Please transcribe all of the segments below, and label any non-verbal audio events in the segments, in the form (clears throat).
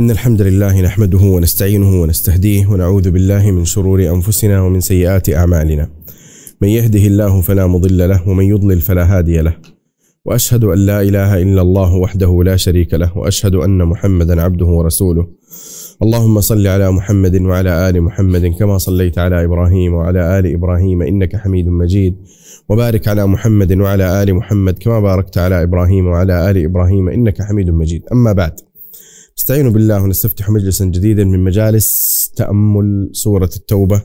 إن الحمد لله نحمده ونستعينه ونستهديه ونعوذ بالله من شرور أنفسنا ومن سيئات أعمالنا من يهده الله فلا مضل له ومن يضلل فلا هادي له وأشهد أن لا إله إلا الله وحده لا شريك له وأشهد أن محمدا عبده ورسوله اللهم صل على محمد وعلى آل محمد كما صليت على إبراهيم وعلى آل إبراهيم إنك حميد مجيد وبارك على محمد وعلى آل محمد كما باركت على إبراهيم وعلى آل إبراهيم إنك حميد مجيد أما بعد استعينوا بالله ونستفتح مجلسا جديدا من مجالس تأمل سورة التوبة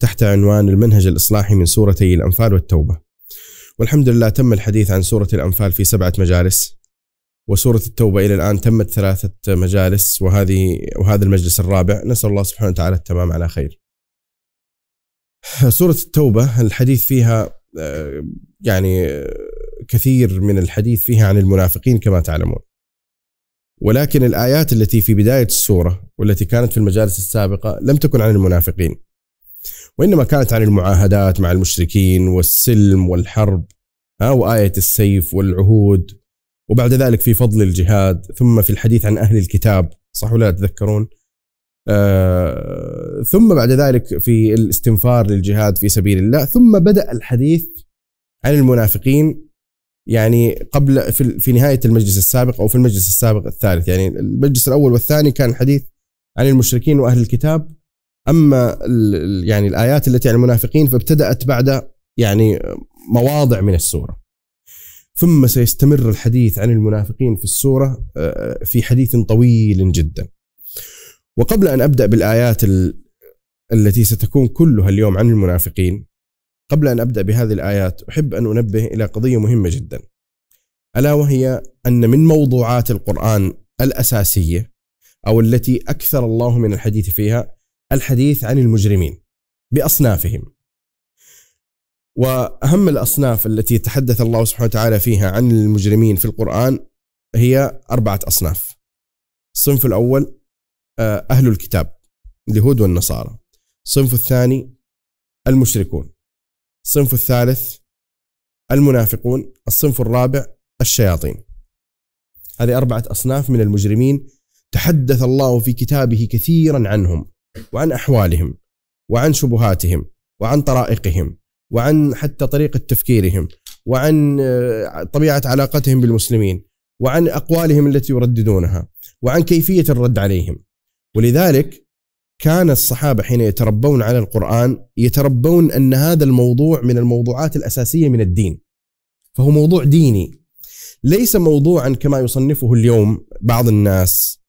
تحت عنوان المنهج الإصلاحي من سورتي الأنفال والتوبة والحمد لله تم الحديث عن سورة الأنفال في سبعة مجالس وسورة التوبة إلى الآن تمت ثلاثة مجالس وهذه وهذا المجلس الرابع نسأل الله سبحانه وتعالى التمام على خير سورة التوبة الحديث فيها آه، يعني آه، كثير من الحديث فيها عن المنافقين كما تعلمون ولكن الآيات التي في بداية السورة والتي كانت في المجالس السابقة لم تكن عن المنافقين وإنما كانت عن المعاهدات مع المشركين والسلم والحرب أو وآية السيف والعهود وبعد ذلك في فضل الجهاد ثم في الحديث عن أهل الكتاب صح ولا تذكرون آه ثم بعد ذلك في الاستنفار للجهاد في سبيل الله ثم بدأ الحديث عن المنافقين يعني قبل في, في نهايه المجلس السابق او في المجلس السابق الثالث يعني المجلس الاول والثاني كان الحديث عن المشركين واهل الكتاب اما يعني الايات التي عن المنافقين فابتدات بعد يعني مواضع من السوره ثم سيستمر الحديث عن المنافقين في السوره آه، في حديث طويل جدا وقبل ان ابدا بالايات التي ستكون كلها اليوم عن المنافقين قبل أن أبدأ بهذه الآيات أحب أن أنبه إلى قضية مهمة جدا ألا وهي أن من موضوعات القرآن الأساسية أو التي أكثر الله من الحديث فيها الحديث عن المجرمين بأصنافهم وأهم الأصناف التي تحدث الله سبحانه وتعالى فيها عن المجرمين في القرآن هي أربعة أصناف الصنف الأول آه، أهل الكتاب اليهود والنصارى الصنف الثاني المشركون الصنف الثالث المنافقون الصنف الرابع الشياطين هذه أربعة أصناف من المجرمين تحدث الله في كتابه كثيرا عنهم وعن أحوالهم وعن شبهاتهم وعن طرائقهم وعن حتى طريقة تفكيرهم وعن آه، طبيعة علاقتهم بالمسلمين وعن أقوالهم التي يرددونها وعن كيفية الرد عليهم ولذلك كان الصحابه حين يتربون على القران يتربون ان هذا الموضوع من الموضوعات الاساسيه من الدين. فهو موضوع ديني ليس موضوعا كما يصنفه اليوم بعض الناس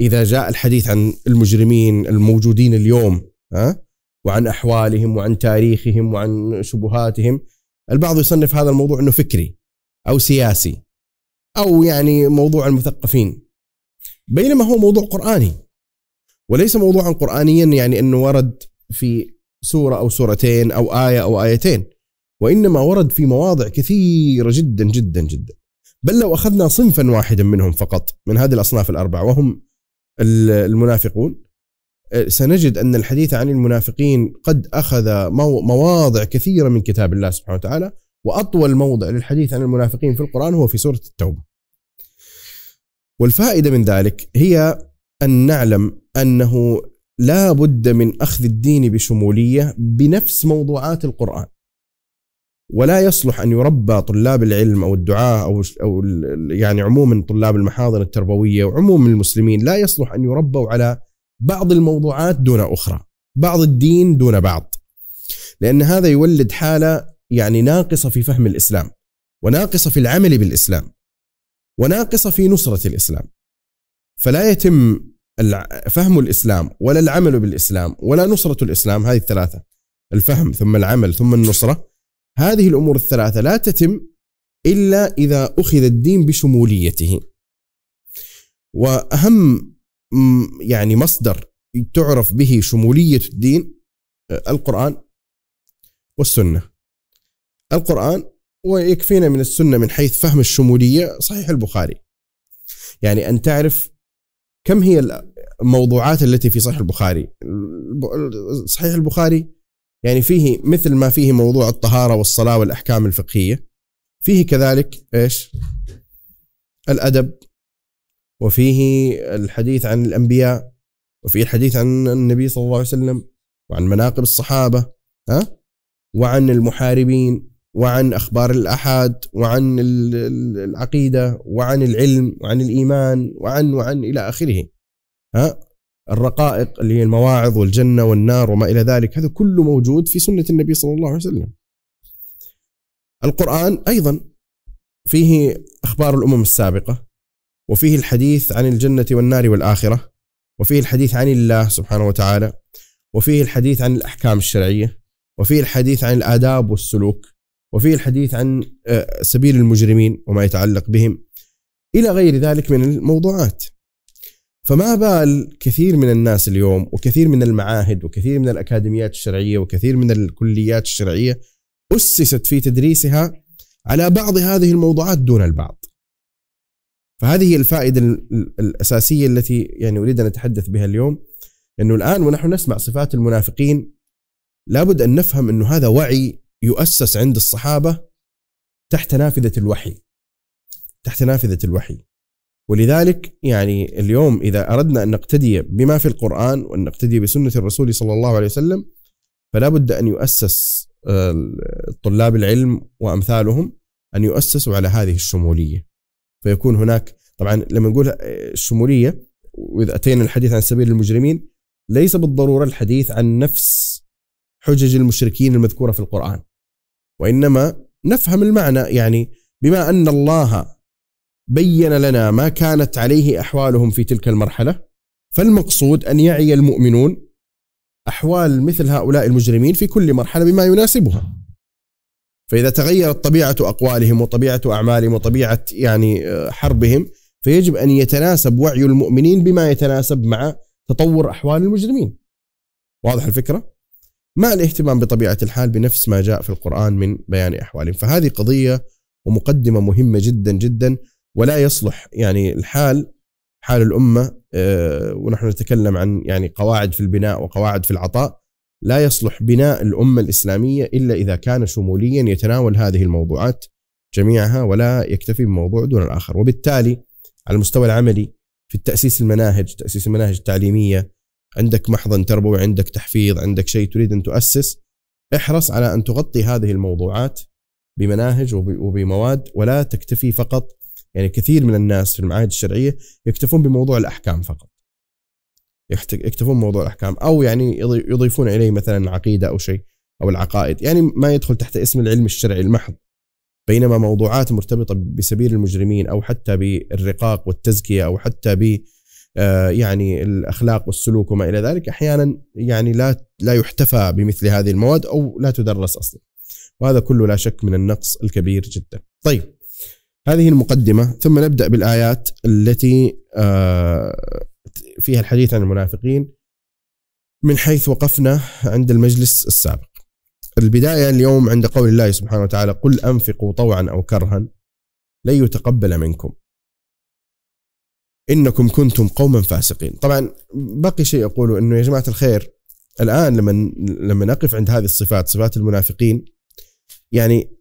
اذا جاء الحديث عن المجرمين الموجودين اليوم ها وعن احوالهم وعن تاريخهم وعن شبهاتهم البعض يصنف هذا الموضوع انه فكري او سياسي او يعني موضوع المثقفين بينما هو موضوع قراني وليس موضوعا قرآنيا يعني أنه ورد في سورة أو سورتين أو آية أو آيتين وإنما ورد في مواضع كثيرة جدا جدا جدا بل لو أخذنا صنفا واحدا منهم فقط من هذه الأصناف الأربعة وهم المنافقون آه، سنجد أن الحديث عن المنافقين قد أخذ مواضع كثيرة من كتاب الله سبحانه وتعالى وأطول موضع للحديث عن المنافقين في القرآن هو في سورة التوبة والفائدة من ذلك هي أن نعلم أنه لا بد من أخذ الدين بشمولية بنفس موضوعات القرآن ولا يصلح أن يربى طلاب العلم أو الدعاة أو, أو يعني عموما طلاب المحاضر التربوية وعموم المسلمين لا يصلح أن يربوا على بعض الموضوعات دون أخرى بعض الدين دون بعض لأن هذا يولد حالة يعني ناقصة في فهم الإسلام وناقصة في العمل بالإسلام وناقصة في نصرة الإسلام فلا يتم فهم الإسلام ولا العمل بالإسلام ولا نصرة الإسلام هذه الثلاثة الفهم ثم العمل ثم النصرة هذه الأمور الثلاثة لا تتم إلا إذا أخذ الدين بشموليته وأهم يعني مصدر تعرف به شمولية الدين آه، القرآن والسنة القرآن ويكفينا من السنة من حيث فهم الشمولية صحيح البخاري يعني أن تعرف كم هي الموضوعات التي في صحيح البخاري صحيح البخاري يعني فيه مثل ما فيه موضوع الطهارة والصلاة والأحكام الفقهية فيه كذلك إيش الأدب وفيه الحديث عن الأنبياء وفيه الحديث عن النبي صلى الله عليه وسلم وعن مناقب الصحابة ها وعن المحاربين وعن اخبار الاحاد وعن العقيده وعن العلم وعن الايمان وعن وعن الى اخره ها الرقائق اللي هي المواعظ والجنه والنار وما الى ذلك هذا كله موجود في سنه النبي صلى الله عليه وسلم القران ايضا فيه اخبار الامم السابقه وفيه الحديث عن الجنه والنار والاخره وفيه الحديث عن الله سبحانه وتعالى وفيه الحديث عن الاحكام الشرعيه وفيه الحديث عن الاداب والسلوك وفيه الحديث عن آه، سبيل المجرمين وما يتعلق بهم إلى غير ذلك من الموضوعات فما بال كثير من الناس اليوم وكثير من المعاهد وكثير من الأكاديميات الشرعية وكثير من الكليات الشرعية أسست في تدريسها على بعض هذه الموضوعات دون البعض فهذه هي الفائدة الأساسية التي يعني أريد أن أتحدث بها اليوم أنه الآن ونحن نسمع صفات المنافقين لابد أن نفهم أنه هذا وعي يؤسس عند الصحابة تحت نافذة الوحي تحت نافذة الوحي ولذلك يعني اليوم إذا أردنا أن نقتدي بما في القرآن وأن نقتدي بسنة الرسول صلى الله عليه وسلم فلا بد أن يؤسس آه، طلاب العلم وأمثالهم أن يؤسسوا على هذه الشمولية فيكون هناك طبعا لما نقول آه، الشمولية وإذا أتينا الحديث عن سبيل المجرمين ليس بالضرورة الحديث عن نفس حجج المشركين المذكورة في القرآن وإنما نفهم المعنى يعني بما أن الله بين لنا ما كانت عليه أحوالهم في تلك المرحلة فالمقصود أن يعي المؤمنون أحوال مثل هؤلاء المجرمين في كل مرحلة بما يناسبها فإذا تغيرت طبيعة أقوالهم وطبيعة أعمالهم وطبيعة يعني حربهم فيجب أن يتناسب وعي المؤمنين بما يتناسب مع تطور أحوال المجرمين واضح الفكرة؟ مع الاهتمام بطبيعة الحال بنفس ما جاء في القرآن من بيان أحوالهم فهذه قضية ومقدمة مهمة جدا جدا ولا يصلح يعني الحال حال الأمة آه، ونحن نتكلم عن يعني قواعد في البناء وقواعد في العطاء لا يصلح بناء الأمة الإسلامية إلا إذا كان شموليا يتناول هذه الموضوعات جميعها ولا يكتفي بموضوع دون الآخر وبالتالي على المستوى العملي في التأسيس المناهج تأسيس المناهج التعليمية عندك محضن تربوي عندك تحفيظ عندك شيء تريد أن تؤسس احرص على أن تغطي هذه الموضوعات بمناهج وبمواد ولا تكتفي فقط يعني كثير من الناس في المعاهد الشرعية يكتفون بموضوع الأحكام فقط يكتفون بموضوع الأحكام أو يعني يضيفون إليه مثلا عقيدة أو شيء أو العقائد يعني ما يدخل تحت اسم العلم الشرعي المحض بينما موضوعات مرتبطة بسبيل المجرمين أو حتى بالرقاق والتزكية أو حتى آه، يعني الاخلاق والسلوك وما الى ذلك احيانا يعني لا لا يحتفى بمثل هذه المواد او لا تدرس اصلا. وهذا كله لا شك من النقص الكبير جدا. طيب هذه المقدمه ثم نبدا بالايات التي آه، فيها الحديث عن المنافقين من حيث وقفنا عند المجلس السابق. البدايه اليوم عند قول الله سبحانه وتعالى قل انفقوا طوعا او كرها لن يتقبل منكم انكم كنتم قوما فاسقين طبعا بقي شيء اقوله انه يا جماعه الخير الان لما لما نقف عند هذه الصفات صفات المنافقين يعني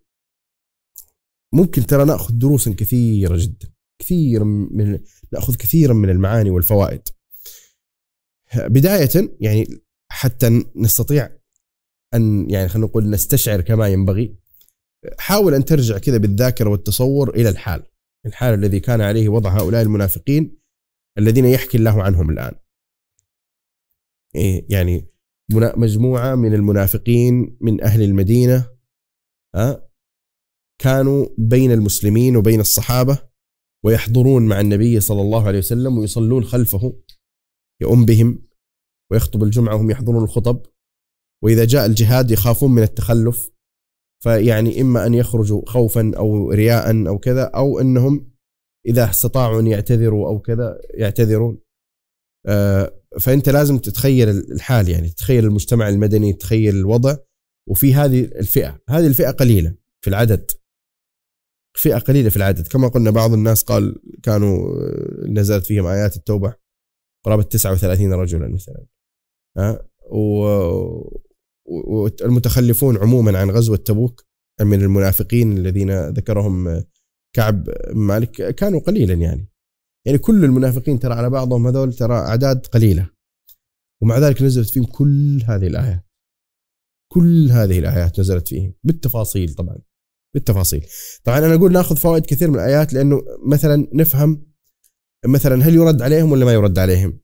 ممكن ترى ناخذ دروسا كثيره جدا كثيرا من ناخذ كثيرا من المعاني والفوائد بدايه يعني حتى نستطيع ان يعني خلينا نقول نستشعر كما ينبغي حاول ان ترجع كذا بالذاكره والتصور الى الحال الحال الذي كان عليه وضع هؤلاء المنافقين الذين يحكي الله عنهم الآن إيه يعني مجموعة من المنافقين من أهل المدينة آه، كانوا بين المسلمين وبين الصحابة ويحضرون مع النبي صلى الله عليه وسلم ويصلون خلفه يؤم بهم ويخطب الجمعة وهم يحضرون الخطب وإذا جاء الجهاد يخافون من التخلف فيعني إما أن يخرجوا خوفا أو رياء أو كذا أو أنهم اذا استطاعوا ان يعتذروا او كذا يعتذرون آه، فانت لازم تتخيل الحال يعني تتخيل المجتمع المدني تتخيل الوضع وفي هذه الفئه هذه الفئه قليله في العدد فئه قليله في العدد كما قلنا بعض الناس قال كانوا آه، نزلت فيهم ايات التوبه قرابه 39 رجلا مثلا ها آه، والمتخلفون عموما عن غزوه تبوك من المنافقين الذين ذكرهم كعب مالك كانوا قليلا يعني يعني كل المنافقين ترى على بعضهم هذول ترى اعداد قليله ومع ذلك نزلت فيهم كل هذه الايات كل هذه الايات نزلت فيهم بالتفاصيل طبعا بالتفاصيل طبعا انا اقول ناخذ فوائد كثير من الايات لانه مثلا نفهم مثلا هل يرد عليهم ولا ما يرد عليهم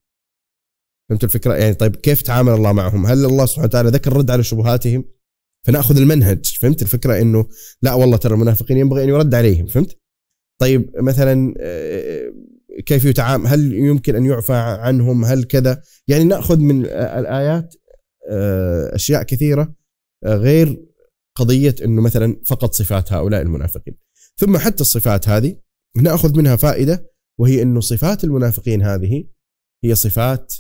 فهمت الفكره يعني طيب كيف تعامل الله معهم هل الله سبحانه وتعالى ذكر رد على شبهاتهم فناخذ المنهج فهمت الفكره انه لا والله ترى المنافقين ينبغي ان يرد عليهم فهمت طيب مثلا آه، آه، كيف يتعامل هل يمكن ان يعفى عنهم هل كذا يعني ناخذ من آه، الايات اشياء كثيره غير قضيه انه مثلا فقط صفات هؤلاء المنافقين ثم حتى الصفات هذه ناخذ منها فائده وهي انه صفات المنافقين هذه هي صفات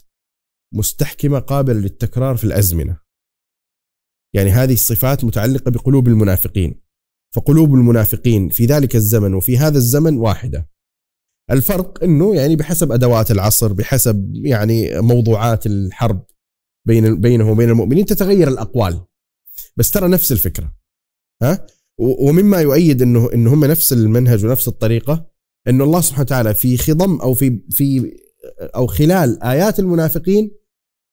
مستحكمه قابله للتكرار في الازمنه يعني هذه الصفات متعلقه بقلوب المنافقين فقلوب المنافقين في ذلك الزمن وفي هذا الزمن واحده الفرق انه يعني بحسب ادوات العصر بحسب يعني موضوعات الحرب بين بينه وبين المؤمنين تتغير الاقوال بس ترى نفس الفكره ها ومما يؤيد انه ان هم نفس المنهج ونفس الطريقه انه الله سبحانه وتعالى في خضم او في في او خلال ايات المنافقين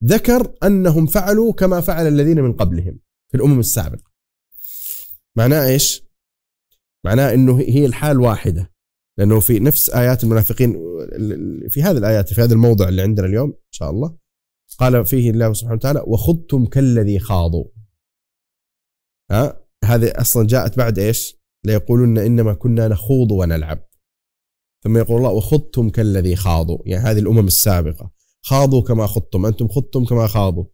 ذكر انهم فعلوا كما فعل الذين من قبلهم في الامم السابقه معناه ايش؟ معناه انه هي الحال واحده لانه في نفس ايات المنافقين في هذه الايات في هذا الموضع اللي عندنا اليوم ان شاء الله قال فيه الله سبحانه وتعالى وخضتم كالذي خاضوا ها هذه اصلا جاءت بعد ايش؟ ليقولن انما كنا نخوض ونلعب ثم يقول الله وخضتم كالذي خاضوا يعني هذه الامم السابقه خاضوا كما خضتم انتم خضتم كما خاضوا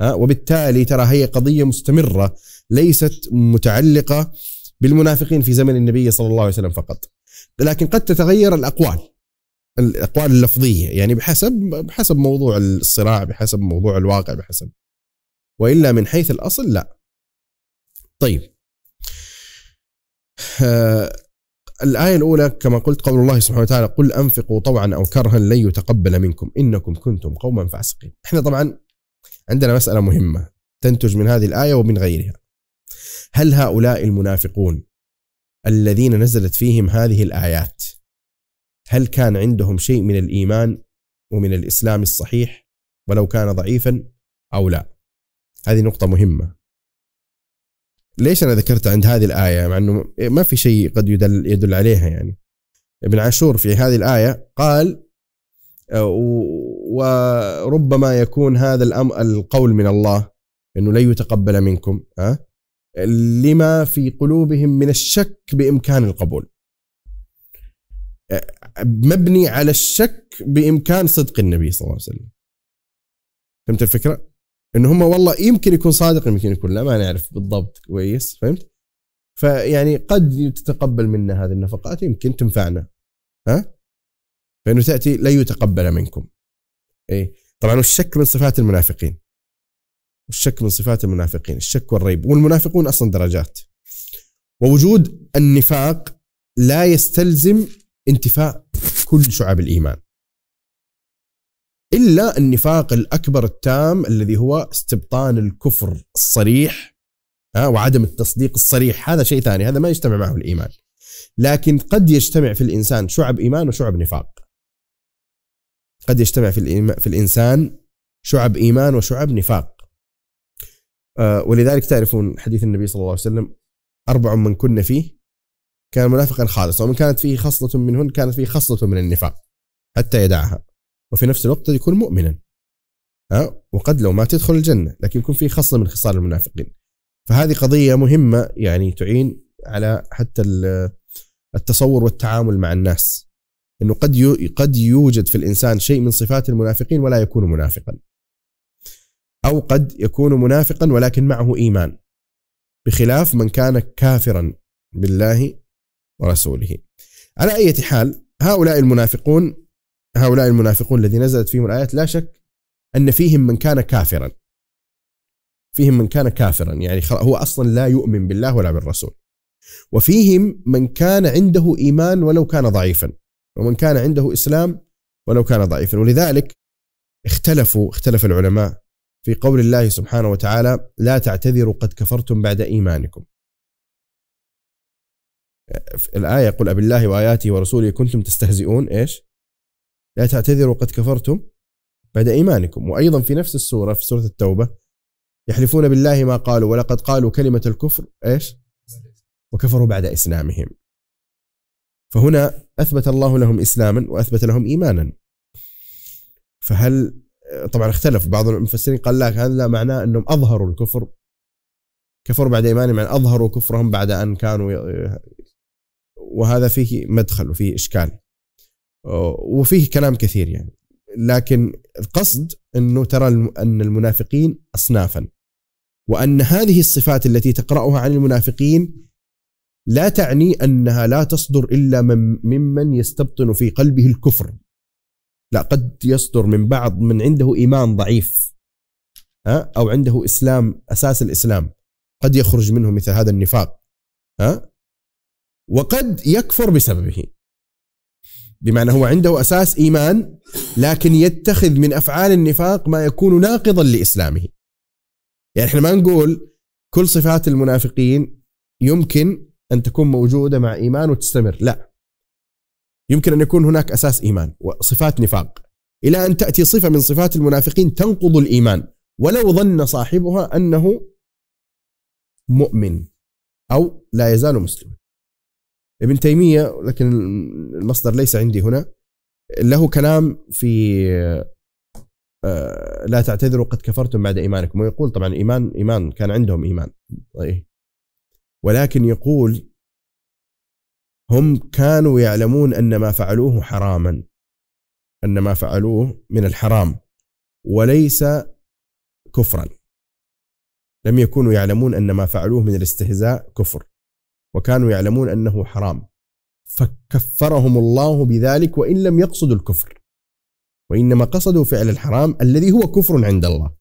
ها وبالتالي ترى هي قضيه مستمره ليست متعلقه بالمنافقين في زمن النبي صلى الله عليه وسلم فقط لكن قد تتغير الأقوال الأقوال اللفظية يعني بحسب بحسب موضوع الصراع بحسب موضوع الواقع بحسب وإلا من حيث الأصل لا طيب آه، الآية الأولى كما قلت قول الله سبحانه وتعالى قل أنفقوا طوعا أو كرها لن يتقبل منكم إنكم كنتم قوما فاسقين احنا طبعا عندنا مسألة مهمة تنتج من هذه الآية ومن غيرها هل هؤلاء المنافقون الذين نزلت فيهم هذه الايات هل كان عندهم شيء من الايمان ومن الاسلام الصحيح ولو كان ضعيفا او لا هذه نقطه مهمه ليش انا ذكرت عند هذه الايه مع انه ما في شيء قد يدل, يدل عليها يعني ابن عاشور في هذه الايه قال وربما يكون هذا القول من الله انه لن يتقبل منكم ها لما في قلوبهم من الشك بامكان القبول. مبني على الشك بامكان صدق النبي صلى الله عليه وسلم. فهمت الفكره؟ انه هم والله يمكن يكون صادق يمكن يكون لا ما نعرف بالضبط كويس فهمت؟ فيعني قد تتقبل منا هذه النفقات يمكن تنفعنا ها؟ فانه تاتي لن يتقبل منكم. اي طبعا الشك من صفات المنافقين. والشك من صفات المنافقين الشك والريب والمنافقون أصلا درجات ووجود النفاق لا يستلزم انتفاء كل شعب الإيمان إلا النفاق الأكبر التام الذي هو استبطان الكفر الصريح وعدم التصديق الصريح هذا شيء ثاني هذا ما يجتمع معه الإيمان لكن قد يجتمع في الإنسان شعب إيمان وشعب نفاق قد يجتمع في, في الإنسان شعب إيمان وشعب نفاق آه، ولذلك تعرفون حديث النبي صلى الله عليه وسلم أربع من كن فيه كان منافقا خالصا ومن كانت فيه خصلة منهن كانت فيه خصلة من النفاق حتى يدعها وفي نفس الوقت يكون مؤمنا أه؟ وقد لو ما تدخل الجنة لكن يكون فيه خصلة من خصال المنافقين فهذه قضية مهمة يعني تعين على حتى التصور والتعامل مع الناس انه قد قد يوجد في الانسان شيء من صفات المنافقين ولا يكون منافقا أو قد يكون منافقا ولكن معه إيمان بخلاف من كان كافرا بالله ورسوله على أي حال هؤلاء المنافقون هؤلاء المنافقون الذين نزلت فيهم الآيات لا شك أن فيهم من كان كافرا فيهم من كان كافرا يعني هو أصلا لا يؤمن بالله ولا بالرسول وفيهم من كان عنده إيمان ولو كان ضعيفا ومن كان عنده إسلام ولو كان ضعيفا ولذلك اختلفوا اختلف العلماء في قول الله سبحانه وتعالى لا تعتذروا قد كفرتم بعد إيمانكم الآية قل أبي الله وآياته ورسوله كنتم تستهزئون إيش لا تعتذروا قد كفرتم بعد إيمانكم وأيضا في نفس السورة في سورة التوبة يحلفون بالله ما قالوا ولقد قالوا كلمة الكفر إيش وكفروا بعد إسلامهم فهنا أثبت الله لهم إسلاما وأثبت لهم إيمانا فهل طبعا اختلف بعض المفسرين قال لك هذا معناه انهم اظهروا الكفر كفر بعد ايمانهم يعني اظهروا كفرهم بعد ان كانوا وهذا فيه مدخل وفيه اشكال وفيه كلام كثير يعني لكن القصد انه ترى ان المنافقين اصنافا وان هذه الصفات التي تقراها عن المنافقين لا تعني انها لا تصدر الا من ممن يستبطن في قلبه الكفر لا قد يصدر من بعض من عنده إيمان ضعيف ها أو عنده إسلام أساس الإسلام قد يخرج منه مثل هذا النفاق ها وقد يكفر بسببه بمعنى هو عنده أساس إيمان لكن يتخذ من أفعال النفاق ما يكون ناقضا لإسلامه يعني احنا ما نقول كل صفات المنافقين يمكن أن تكون موجودة مع إيمان وتستمر لا يمكن أن يكون هناك أساس إيمان وصفات نفاق إلى أن تأتي صفة من صفات المنافقين تنقض الإيمان ولو ظن صاحبها أنه مؤمن أو لا يزال مسلما ابن تيمية لكن المصدر ليس عندي هنا له كلام في آه، لا تعتذروا قد كفرتم بعد إيمانكم ويقول طبعا إيمان إيمان كان عندهم إيمان طيب. ولكن يقول هم كانوا يعلمون ان ما فعلوه حراما ان ما فعلوه من الحرام وليس كفرا لم يكونوا يعلمون ان ما فعلوه من الاستهزاء كفر وكانوا يعلمون انه حرام فكفرهم الله بذلك وان لم يقصدوا الكفر وانما قصدوا فعل الحرام الذي هو كفر عند الله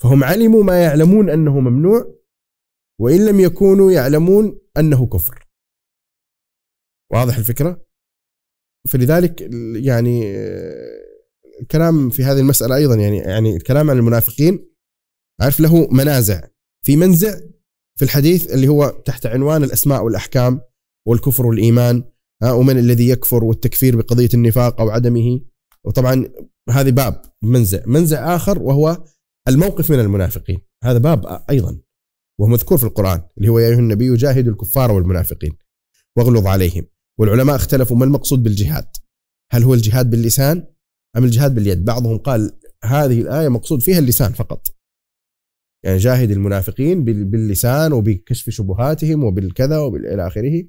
فهم علموا ما يعلمون انه ممنوع وان لم يكونوا يعلمون انه كفر واضح الفكره؟ فلذلك يعني الكلام في هذه المساله ايضا يعني يعني الكلام عن المنافقين عارف له منازع في منزع في الحديث اللي هو تحت عنوان الاسماء والاحكام والكفر والايمان ها ومن الذي يكفر والتكفير بقضيه النفاق او عدمه وطبعا هذه باب منزع منزع اخر وهو الموقف من المنافقين هذا باب ايضا ومذكور في القران اللي هو يا ايها النبي جاهد الكفار والمنافقين واغلظ عليهم والعلماء اختلفوا ما المقصود بالجهاد هل هو الجهاد باللسان أم الجهاد باليد بعضهم قال هذه الآية مقصود فيها اللسان فقط يعني جاهد المنافقين باللسان وبكشف شبهاتهم وبالكذا وبالإلى اخره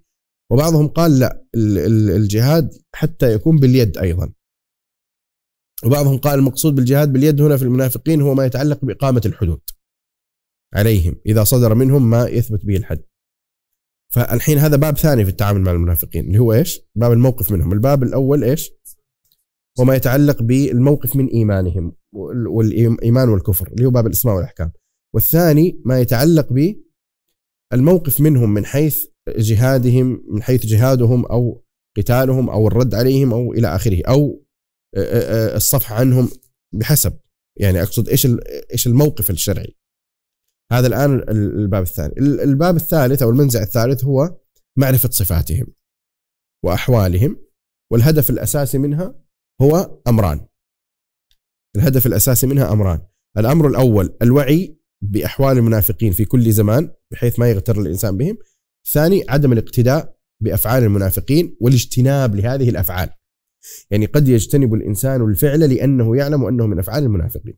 وبعضهم قال لا الجهاد حتى يكون باليد ايضا وبعضهم قال المقصود بالجهاد باليد هنا في المنافقين هو ما يتعلق باقامه الحدود عليهم اذا صدر منهم ما يثبت به الحد فالحين هذا باب ثاني في التعامل مع المنافقين اللي هو ايش؟ باب الموقف منهم، الباب الاول ايش؟ وما يتعلق بالموقف من ايمانهم والايمان والكفر اللي هو باب الاسماء والاحكام. والثاني ما يتعلق بالموقف منهم من حيث جهادهم من حيث جهادهم او قتالهم او الرد عليهم او الى اخره او الصفح عنهم بحسب يعني اقصد ايش ايش الموقف الشرعي هذا الان الباب الثاني الباب الثالث او المنزع الثالث هو معرفه صفاتهم واحوالهم والهدف الاساسي منها هو امران الهدف الاساسي منها امران الامر الاول الوعي باحوال المنافقين في كل زمان بحيث ما يغتر الانسان بهم ثاني عدم الاقتداء بافعال المنافقين والاجتناب لهذه الافعال يعني قد يجتنب الانسان الفعل لانه يعلم انه من افعال المنافقين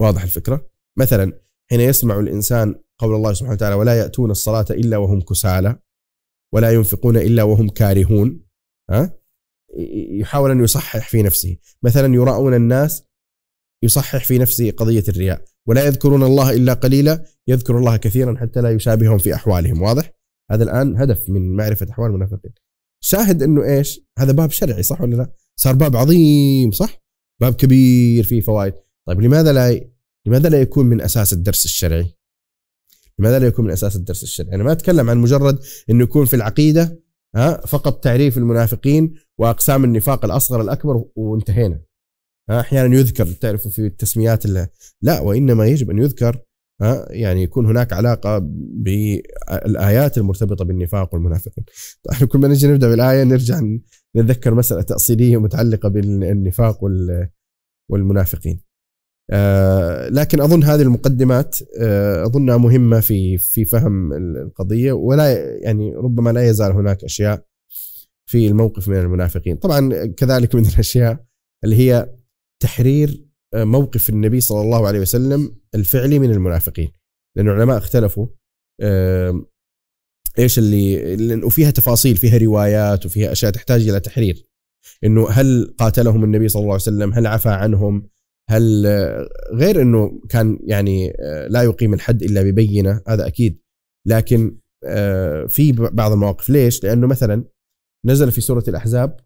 واضح الفكره مثلا حين يسمع الإنسان قول الله سبحانه وتعالى ولا يأتون الصلاة إلا وهم كسالى ولا ينفقون إلا وهم كارهون ها يحاول أن يصحح في نفسه مثلا يراؤون الناس يصحح في نفسه قضية الرياء ولا يذكرون الله إلا قليلا يذكر الله كثيرا حتى لا يشابههم في أحوالهم واضح هذا الآن هدف من معرفة أحوال المنافقين شاهد أنه إيش هذا باب شرعي صح ولا لا صار باب عظيم صح باب كبير فيه فوائد طيب لماذا لا لماذا لا يكون من اساس الدرس الشرعي؟ لماذا لا يكون من اساس الدرس الشرعي؟ انا ما اتكلم عن مجرد انه يكون في العقيده ها فقط تعريف المنافقين واقسام النفاق الاصغر الاكبر وانتهينا ها احيانا يذكر تعرفوا في التسميات اللي لا وانما يجب ان يذكر ها يعني يكون هناك علاقه بالايات المرتبطه بالنفاق والمنافقين احنا طيب، كل ما نجي نبدا بالايه نرجع نتذكر مساله تاصيليه متعلقه بالنفاق والمنافقين آه، لكن اظن هذه المقدمات آه، اظنها مهمه في في فهم القضيه ولا يعني ربما لا يزال هناك اشياء في الموقف من المنافقين طبعا كذلك من (laughs) الاشياء اللي هي تحرير آه، موقف النبي صلى الله عليه وسلم الفعلي من المنافقين لأن العلماء اختلفوا ايش اللي وفيها تفاصيل فيها روايات وفيها اشياء تحتاج الى تحرير انه هل قاتلهم النبي صلى الله عليه وسلم هل عفى عنهم هل غير انه كان يعني آه، لا يقيم الحد الا ببينه هذا اكيد لكن آه، في بعض المواقف ليش؟ لانه مثلا نزل في سوره الاحزاب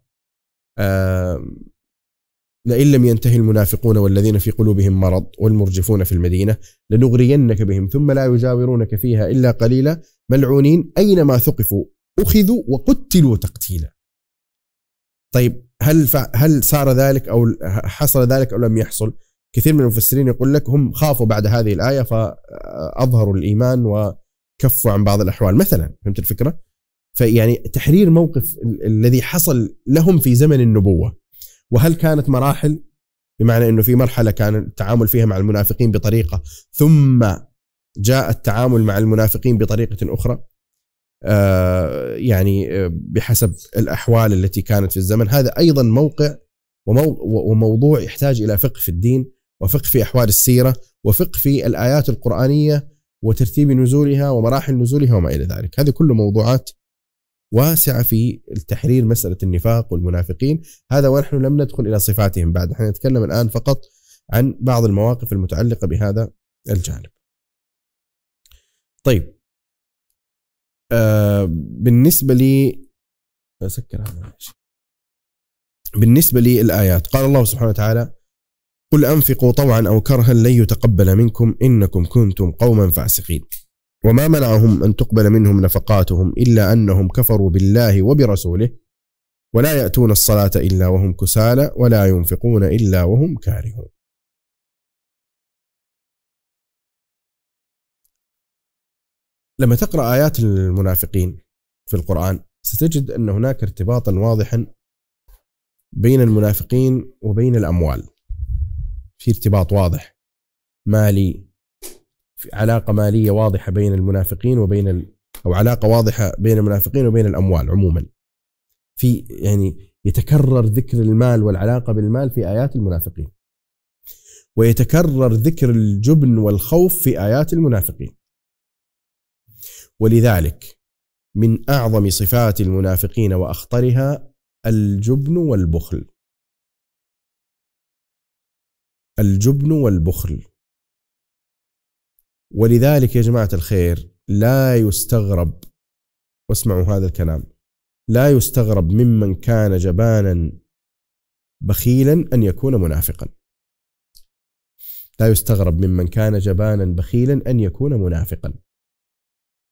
لئن لم ينتهي المنافقون والذين في قلوبهم مرض والمرجفون في المدينه لنغرينك بهم ثم لا يجاورونك فيها الا قليلا ملعونين اينما ثقفوا اخذوا وقتلوا تقتيلا. طيب هل ف... هل صار ذلك او حصل ذلك او لم يحصل؟ كثير من المفسرين يقول لك هم خافوا بعد هذه الايه فاظهروا الايمان وكفوا عن بعض الاحوال مثلا فهمت الفكره؟ فيعني تحرير موقف ال- الذي حصل لهم في زمن النبوه وهل كانت مراحل؟ بمعنى انه في مرحله كان التعامل فيها مع المنافقين بطريقه ثم جاء التعامل مع المنافقين بطريقه اخرى آه، يعني آه، بحسب الاحوال التي كانت في الزمن هذا ايضا موقع وموضوع يحتاج الى فقه في الدين وفقه في احوال السيره وفقه في الايات القرانيه وترتيب نزولها ومراحل نزولها وما الى ذلك، هذه كل موضوعات واسعه في التحرير مساله النفاق والمنافقين، هذا ونحن لم ندخل الى صفاتهم بعد، نحن نتكلم الان فقط عن بعض المواقف المتعلقه بهذا الجانب. طيب آه بالنسبه لي اسكر هذا بالنسبه للايات قال الله سبحانه وتعالى قل انفقوا طوعا او كرها لن يتقبل منكم انكم كنتم قوما فاسقين وما منعهم ان تقبل منهم نفقاتهم الا انهم كفروا بالله وبرسوله ولا ياتون الصلاه الا وهم كسالى ولا ينفقون الا وهم كارهون لما تقرا ايات المنافقين في القران ستجد ان هناك ارتباطا واضحا بين المنافقين وبين الاموال في ارتباط واضح مالي في علاقه ماليه واضحه بين المنافقين وبين ال... او علاقه واضحه بين المنافقين وبين الاموال عموما في يعني يتكرر ذكر المال والعلاقه بالمال في ايات المنافقين ويتكرر ذكر الجبن والخوف في ايات المنافقين ولذلك من اعظم صفات المنافقين واخطرها الجبن والبخل الجبن والبخل ولذلك يا جماعه الخير لا يستغرب واسمعوا هذا الكلام لا يستغرب ممن كان جبانا بخيلا ان يكون منافقا لا يستغرب ممن كان جبانا بخيلا ان يكون منافقا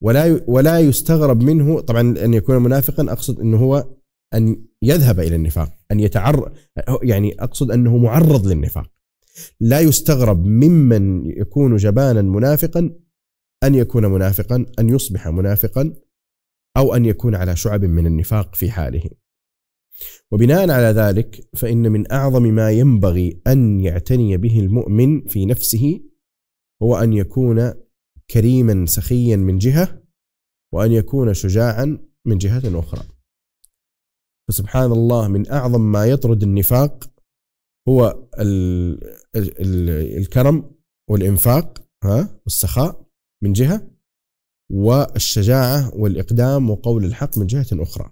ولا ولا يستغرب منه طبعا ان يكون منافقا اقصد انه هو ان يذهب الى النفاق ان يتعر يعني اقصد انه معرض للنفاق لا يستغرب ممن يكون جبانا منافقا ان يكون منافقا ان يصبح منافقا او ان يكون على شعب من النفاق في حاله وبناء على ذلك فان من اعظم ما ينبغي ان يعتني به المؤمن في نفسه هو ان يكون كريما سخيا من جهة وأن يكون شجاعا من جهة أخرى فسبحان الله من أعظم ما يطرد النفاق هو الكرم والإنفاق ها والسخاء من جهة والشجاعة والإقدام وقول الحق من جهة أخرى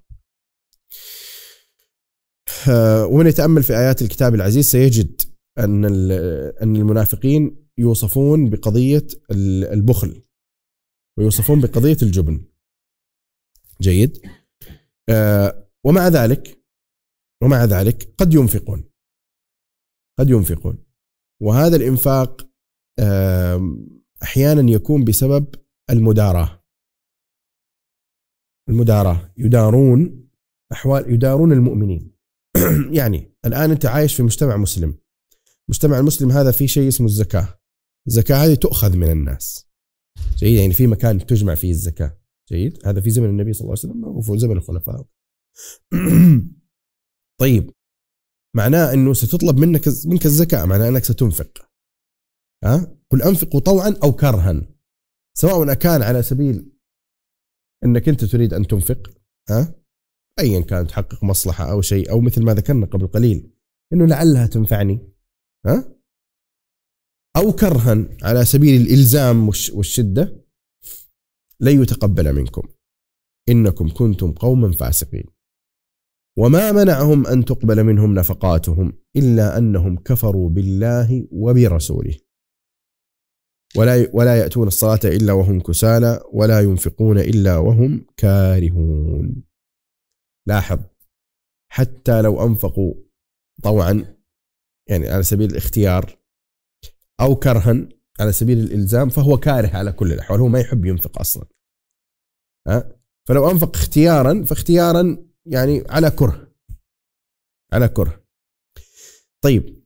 آه، ومن يتأمل في آيات الكتاب العزيز سيجد أن أن المنافقين يوصفون بقضيه البخل ويوصفون بقضيه الجبن جيد آه ومع ذلك ومع ذلك قد ينفقون قد ينفقون وهذا الانفاق آه احيانا يكون بسبب المداراه المداراه يدارون احوال يدارون المؤمنين (clears throat) يعني الان انت عايش في مجتمع مسلم المجتمع المسلم هذا فيه شيء اسمه الزكاه الزكاة هذه تؤخذ من الناس جيد يعني في مكان تجمع فيه الزكاة جيد هذا في زمن النبي صلى الله عليه وسلم وفي زمن الخلفاء (clears throat) طيب معناه انه ستطلب منك منك الزكاه معناه انك ستنفق ها أه؟ قل انفقوا طوعا او كرها سواء اكان على سبيل انك انت تريد ان تنفق ها أه؟ ايا كان تحقق مصلحه او شيء او مثل ما ذكرنا قبل قليل انه لعلها تنفعني ها أه؟ أو كرها على سبيل الإلزام والشدة لن يتقبل منكم إنكم كنتم قوما فاسقين وما منعهم أن تقبل منهم نفقاتهم إلا أنهم كفروا بالله وبرسوله ولا ولا يأتون الصلاة إلا وهم كسالى ولا ينفقون إلا وهم كارهون لاحظ حتى لو أنفقوا طوعا يعني على سبيل الاختيار أو كرها على سبيل الإلزام فهو كاره على كل الأحوال هو ما يحب ينفق أصلا ها فلو أنفق اختيارا فاختيارا يعني على كره على كره طيب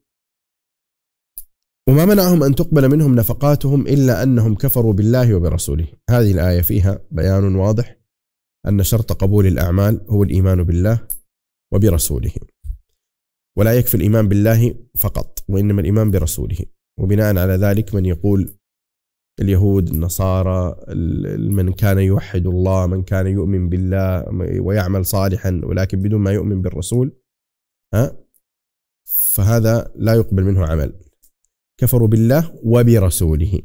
وما منعهم أن تقبل منهم نفقاتهم إلا أنهم كفروا بالله وبرسوله هذه الآية فيها بيان واضح أن شرط قبول الأعمال هو الإيمان بالله وبرسوله ولا يكفي الإيمان بالله فقط وإنما الإيمان برسوله وبناء على ذلك من يقول اليهود النصارى من كان يوحد الله من كان يؤمن بالله ويعمل صالحا ولكن بدون ما يؤمن بالرسول ها فهذا لا يقبل منه عمل كفروا بالله وبرسوله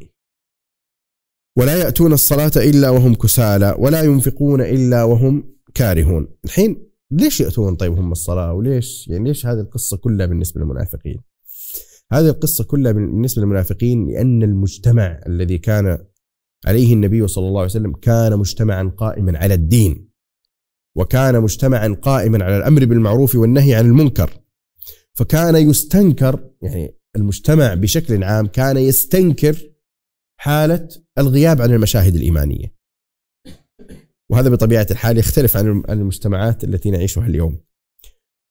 ولا يأتون الصلاة إلا وهم كسالى ولا ينفقون إلا وهم كارهون الحين ليش يأتون طيب هم الصلاة وليش يعني ليش هذه القصة كلها بالنسبة للمنافقين هذه القصة كلها بالنسبة للمنافقين لأن المجتمع الذي كان عليه النبي صلى الله عليه وسلم كان مجتمعا قائما على الدين وكان مجتمعا قائما على الأمر بالمعروف والنهي عن المنكر فكان يستنكر يعني المجتمع بشكل عام كان يستنكر حالة الغياب عن المشاهد الإيمانية وهذا بطبيعة الحال يختلف عن المجتمعات التي نعيشها اليوم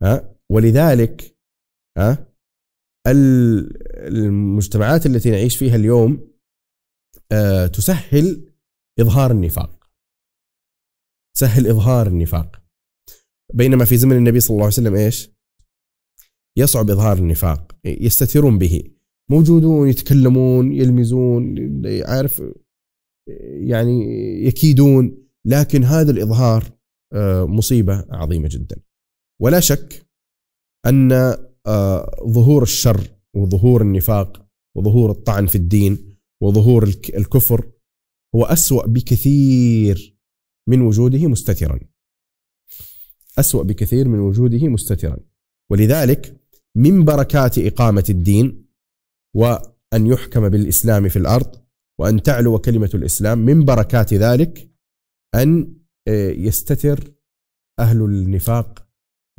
ها ولذلك ها المجتمعات التي نعيش فيها اليوم آه، تسهل إظهار النفاق تسهل إظهار النفاق بينما في زمن النبي صلى الله عليه وسلم إيش يصعب إظهار النفاق يستثيرون به موجودون يتكلمون يلمزون عارف يعني يكيدون لكن هذا الإظهار آه، مصيبة عظيمة جدا ولا شك أن آه، ظهور الشر وظهور النفاق وظهور الطعن في الدين وظهور الكفر هو أسوأ بكثير من وجوده مستترا أسوأ بكثير من وجوده مستترا ولذلك من بركات إقامة الدين وأن يحكم بالإسلام في الأرض وأن تعلو كلمة الإسلام من بركات ذلك أن آه، يستتر أهل النفاق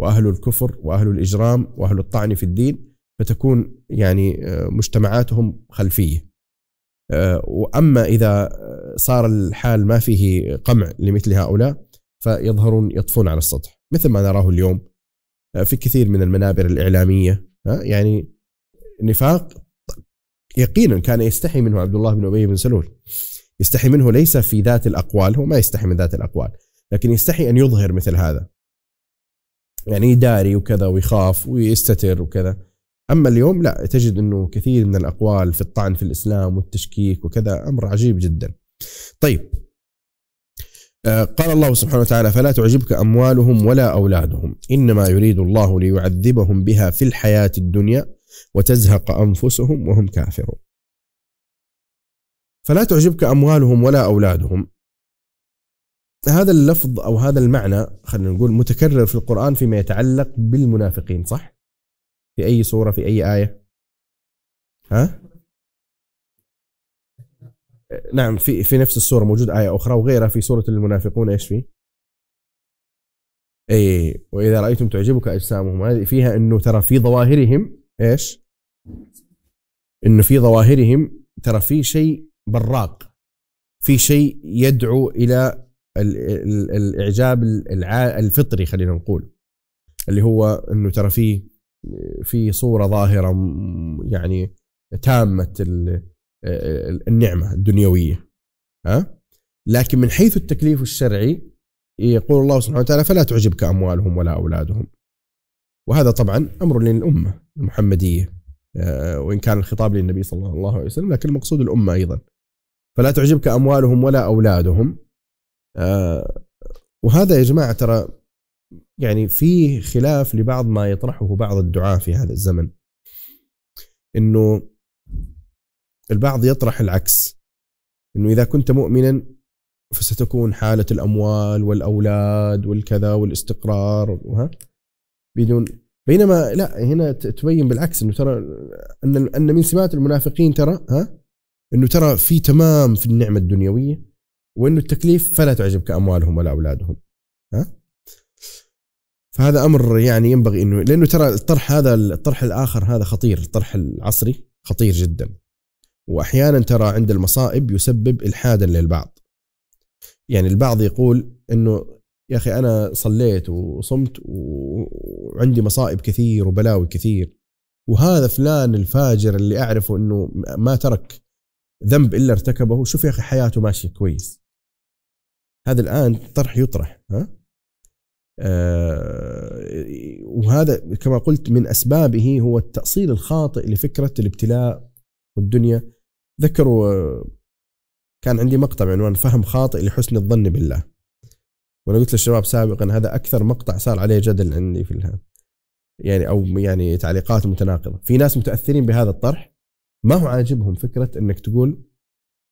واهل الكفر واهل الاجرام واهل الطعن في الدين فتكون يعني آه، مجتمعاتهم خلفيه. آه، واما اذا آه، صار الحال ما فيه قمع لمثل هؤلاء فيظهرون يطفون على السطح مثل ما نراه اليوم في كثير من المنابر الاعلاميه يعني نفاق يقينا كان يستحي منه عبد الله بن ابي بن سلول يستحي منه ليس في ذات الاقوال هو ما يستحي من ذات الاقوال لكن يستحي ان يظهر مثل هذا يعني يداري وكذا ويخاف ويستتر وكذا اما اليوم لا تجد انه كثير من الاقوال في الطعن في الاسلام والتشكيك وكذا امر عجيب جدا. طيب آه، قال الله سبحانه وتعالى فلا تعجبك اموالهم ولا اولادهم انما يريد الله ليعذبهم بها في الحياه الدنيا وتزهق انفسهم وهم كافرون. فلا تعجبك اموالهم ولا اولادهم هذا اللفظ او هذا المعنى خلينا نقول متكرر في القران فيما يتعلق بالمنافقين صح؟ في اي سوره في اي ايه؟ ها؟ نعم في في نفس السوره موجود ايه اخرى وغيرها في سوره المنافقون ايش في؟ اي واذا رايتم تعجبك اجسامهم هذه فيها انه ترى في ظواهرهم ايش؟ انه في ظواهرهم ترى في شيء براق في شيء يدعو الى الاعجاب الفطري خلينا نقول اللي هو انه ترى في في صوره ظاهره يعني تامه النعمه الدنيويه ها لكن من حيث التكليف الشرعي يقول الله سبحانه وتعالى فلا تعجبك اموالهم ولا اولادهم وهذا طبعا امر للامه المحمديه آه، وان كان الخطاب للنبي صلى الله عليه وسلم لكن المقصود الامه ايضا فلا تعجبك اموالهم ولا اولادهم آه، وهذا يا جماعه ترى يعني في خلاف لبعض ما يطرحه بعض الدعاة في هذا الزمن انه البعض يطرح العكس انه اذا كنت مؤمنا فستكون حالة الاموال والاولاد والكذا والاستقرار وها بدون بينما لا هنا تبين بالعكس انه ترى ان ان من سمات المنافقين ترى ها انه ترى في تمام في النعمة الدنيوية وانه التكليف فلا تعجبك اموالهم ولا اولادهم ها فهذا امر يعني ينبغي انه لانه ترى الطرح هذا الطرح الاخر هذا خطير الطرح العصري خطير جدا واحيانا ترى عند المصائب يسبب الحادا للبعض يعني البعض يقول انه يا اخي انا صليت وصمت وعندي مصائب كثير وبلاوي كثير وهذا فلان الفاجر اللي اعرفه انه ما ترك ذنب الا ارتكبه شوف يا اخي حياته ماشيه كويس هذا الان طرح يطرح ها آه وهذا كما قلت من اسبابه هو التاصيل الخاطئ لفكره الابتلاء والدنيا ذكروا آه، كان عندي مقطع بعنوان فهم خاطئ لحسن الظن بالله وانا قلت للشباب سابقا هذا اكثر مقطع صار عليه جدل عندي في الهام يعني او يعني تعليقات متناقضه في ناس متاثرين بهذا الطرح ما هو عاجبهم فكره انك تقول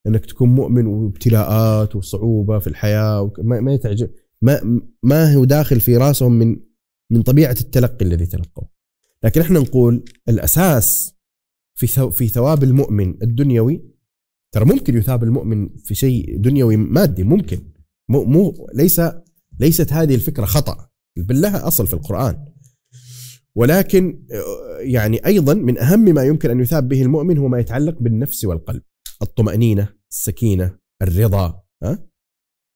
انك تكون مؤمن وابتلاءات وصعوبه في الحياه وك... ما, ما يتعجب ما ما هو داخل في راسهم من من طبيعه التلقي الذي تلقوه لكن احنا نقول الاساس في ثو... في ثواب المؤمن الدنيوي ترى ممكن يثاب المؤمن في شيء دنيوي مادي ممكن مو مو ليس ليست هذه الفكره خطا بل لها اصل في القران ولكن يعني ايضا من اهم ما يمكن ان يثاب به المؤمن هو ما يتعلق بالنفس والقلب الطمأنينة السكينة الرضا أه؟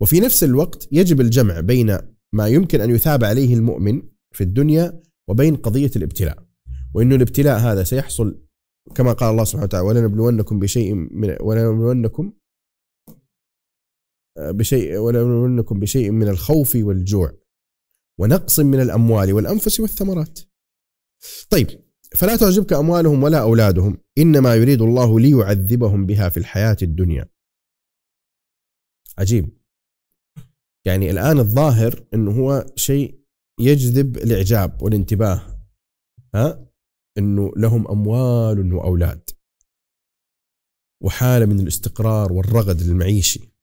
وفي نفس الوقت يجب الجمع بين ما يمكن أن يثاب عليه المؤمن في الدنيا وبين قضية الابتلاء وأن الابتلاء هذا سيحصل كما قال الله سبحانه وتعالى ولنبلونكم بشيء من ولنبلونكم آه، بشيء ولنبلونكم بشيء من الخوف والجوع ونقص من الأموال والأنفس والثمرات طيب فلا تعجبك أموالهم ولا أولادهم إنما يريد الله ليعذبهم بها في الحياة الدنيا عجيب يعني الآن الظاهر أنه هو شيء يجذب الإعجاب والانتباه ها أنه لهم أموال وأولاد وحالة من الاستقرار والرغد المعيشي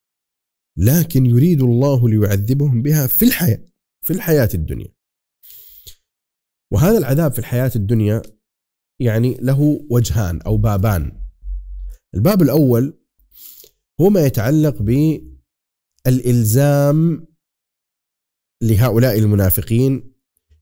لكن يريد الله ليعذبهم بها في الحياة في الحياة الدنيا وهذا العذاب في الحياة الدنيا يعني له وجهان أو بابان الباب الأول هو ما يتعلق بالإلزام لهؤلاء المنافقين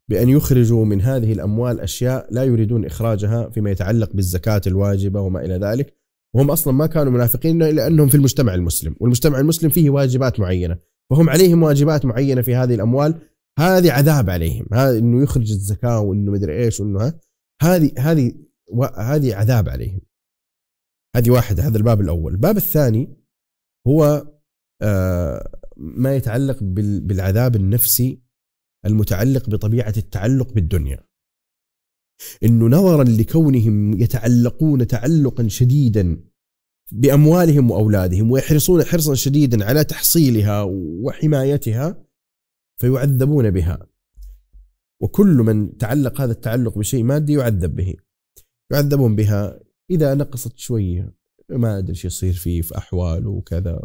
بأن يخرجوا من هذه الأموال أشياء لا يريدون إخراجها فيما يتعلق بالزكاة الواجبة وما إلى ذلك وهم أصلا ما كانوا منافقين إلا أنهم في المجتمع المسلم والمجتمع المسلم فيه واجبات معينة فهم عليهم واجبات معينة في هذه الأموال هذه عذاب عليهم هذا أنه يخرج الزكاة وأنه مدري إيش وأنه ها هذه هذه هذه عذاب عليهم هذه واحدة هذا الباب الأول الباب الثاني هو آه، ما يتعلق بالعذاب النفسي المتعلق بطبيعة التعلق بالدنيا انه نظرا لكونهم يتعلقون تعلقا شديدا باموالهم واولادهم ويحرصون حرصا شديدا على تحصيلها وحمايتها فيعذبون بها وكل من تعلق هذا التعلق بشيء مادي يعذب به يعذبون بها إذا نقصت شوية ما أدري شو يصير فيه في أحواله وكذا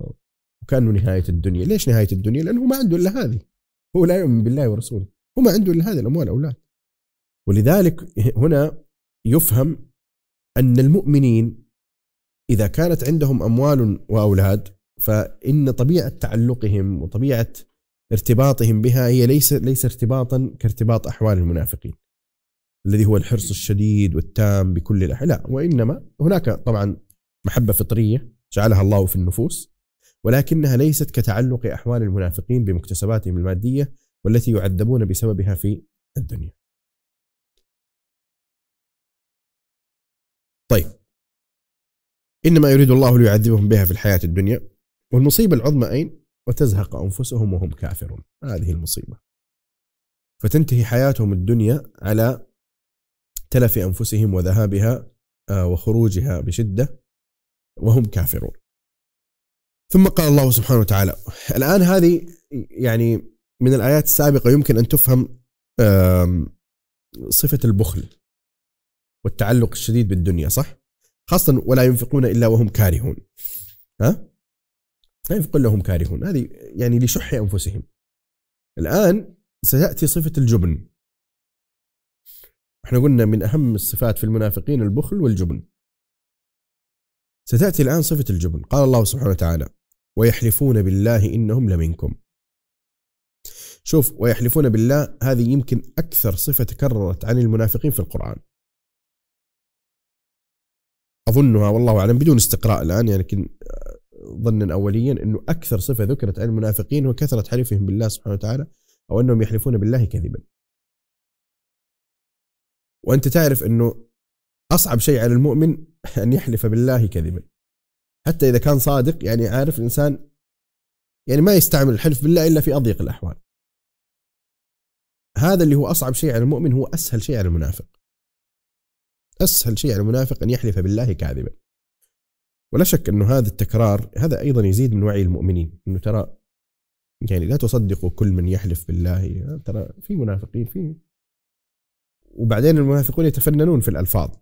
وكأنه نهاية الدنيا ليش نهاية الدنيا لأنه ما عنده إلا هذه هو لا يؤمن بالله ورسوله هو ما عنده إلا هذه الأموال أولاد ولذلك هنا يفهم أن المؤمنين إذا كانت عندهم أموال وأولاد فإن طبيعة تعلقهم وطبيعة ارتباطهم بها هي ليس ليس ارتباطا كارتباط احوال المنافقين الذي هو الحرص الشديد والتام بكل الاحوال لا وانما هناك طبعا محبه فطريه جعلها الله في النفوس ولكنها ليست كتعلق احوال المنافقين بمكتسباتهم الماديه والتي يعذبون بسببها في الدنيا. طيب انما يريد الله ليعذبهم بها في الحياه الدنيا والمصيبه العظمى اين؟ وتزهق أنفسهم وهم كافرون هذه المصيبة فتنتهي حياتهم الدنيا على تلف أنفسهم وذهابها آه، وخروجها بشدة وهم كافرون ثم قال الله سبحانه وتعالى الآن هذه يعني من الآيات السابقة يمكن أن تفهم صفة البخل والتعلق الشديد بالدنيا صح؟ خاصة ولا ينفقون إلا وهم كارهون ها؟ كيف لهم كارهون هذه يعني لشح أنفسهم الآن سيأتي صفة الجبن احنا قلنا من أهم الصفات في المنافقين البخل والجبن ستأتي الآن صفة الجبن قال الله سبحانه وتعالى ويحلفون بالله إنهم لمنكم شوف ويحلفون بالله هذه يمكن أكثر صفة تكررت عن المنافقين في القرآن أظنها والله أعلم بدون استقراء الآن يعني ظنا اوليا انه اكثر صفه ذكرت عن المنافقين هو كثره حلفهم بالله سبحانه وتعالى او انهم يحلفون بالله كذبا. وانت تعرف انه اصعب شيء على المؤمن (laughs) ان يحلف بالله كذبا. حتى اذا كان صادق يعني عارف الانسان يعني ما يستعمل الحلف بالله الا في اضيق الاحوال. هذا اللي هو اصعب شيء على المؤمن هو اسهل شيء على المنافق. اسهل شيء على المنافق ان يحلف بالله كاذبا. ولا شك انه هذا التكرار هذا ايضا يزيد من وعي المؤمنين انه ترى يعني لا تصدقوا كل من يحلف بالله يعني ترى في منافقين في وبعدين المنافقون يتفننون في الالفاظ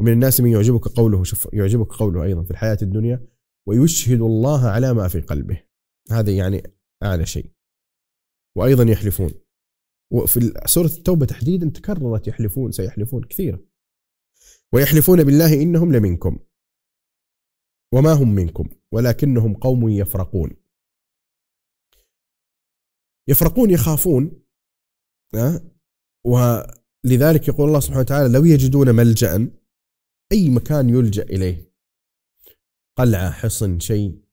ومن الناس من يعجبك قوله شوف يعجبك قوله ايضا في الحياه الدنيا ويشهد الله على ما في قلبه هذا يعني اعلى شيء وايضا يحلفون وفي سوره التوبه تحديدا تكررت يحلفون سيحلفون كثيرا ويحلفون بالله انهم لمنكم وما هم منكم ولكنهم قوم يفرقون يفرقون يخافون آه، ولذلك يقول الله سبحانه وتعالى لو يجدون ملجأ أي مكان يلجأ إليه قلعة حصن شيء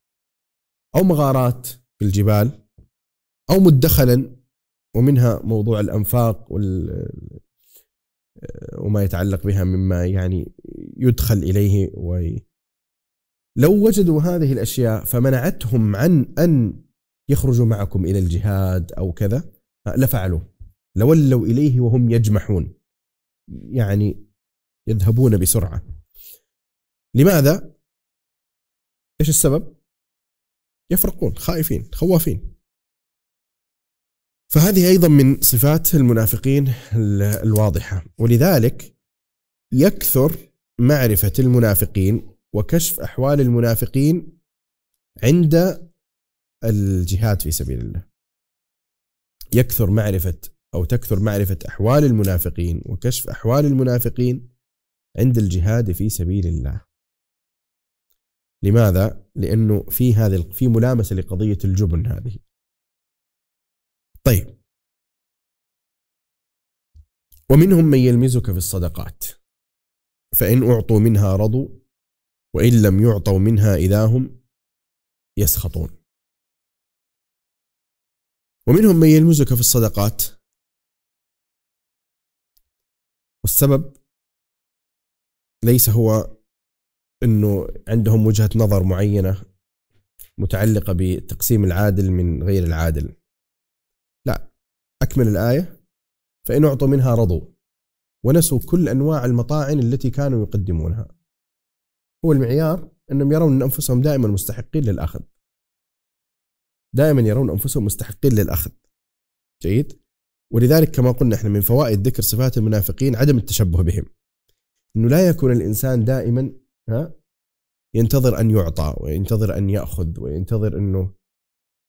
أو مغارات في الجبال أو مدخلا ومنها موضوع الأنفاق وال آه، وما يتعلق بها مما يعني يدخل إليه وي لو وجدوا هذه الاشياء فمنعتهم عن ان يخرجوا معكم الى الجهاد او كذا لفعلوا لولوا اليه وهم يجمحون يعني يذهبون بسرعه لماذا ايش السبب يفرقون خائفين خوافين فهذه ايضا من صفات المنافقين الواضحه ولذلك يكثر معرفه المنافقين وكشف احوال المنافقين عند الجهاد في سبيل الله. يكثر معرفه او تكثر معرفه احوال المنافقين وكشف احوال المنافقين عند الجهاد في سبيل الله. لماذا؟ لانه في هذه في ملامسه لقضيه الجبن هذه. طيب ومنهم من يلمزك في الصدقات فإن أعطوا منها رضوا وإن لم يعطوا منها إذا هم يسخطون ومنهم من يلمزك في الصدقات والسبب ليس هو أنه عندهم وجهة نظر معينة متعلقة بتقسيم العادل من غير العادل لا أكمل الآية فإن أعطوا منها رضوا ونسوا كل أنواع المطاعن التي كانوا يقدمونها هو المعيار انهم يرون ان انفسهم دائما مستحقين للاخذ دائما يرون انفسهم مستحقين للاخذ جيد ولذلك كما قلنا احنا من فوائد ذكر صفات المنافقين عدم التشبه بهم انه لا يكون الانسان دائما ها ينتظر ان يعطى وينتظر ان ياخذ وينتظر انه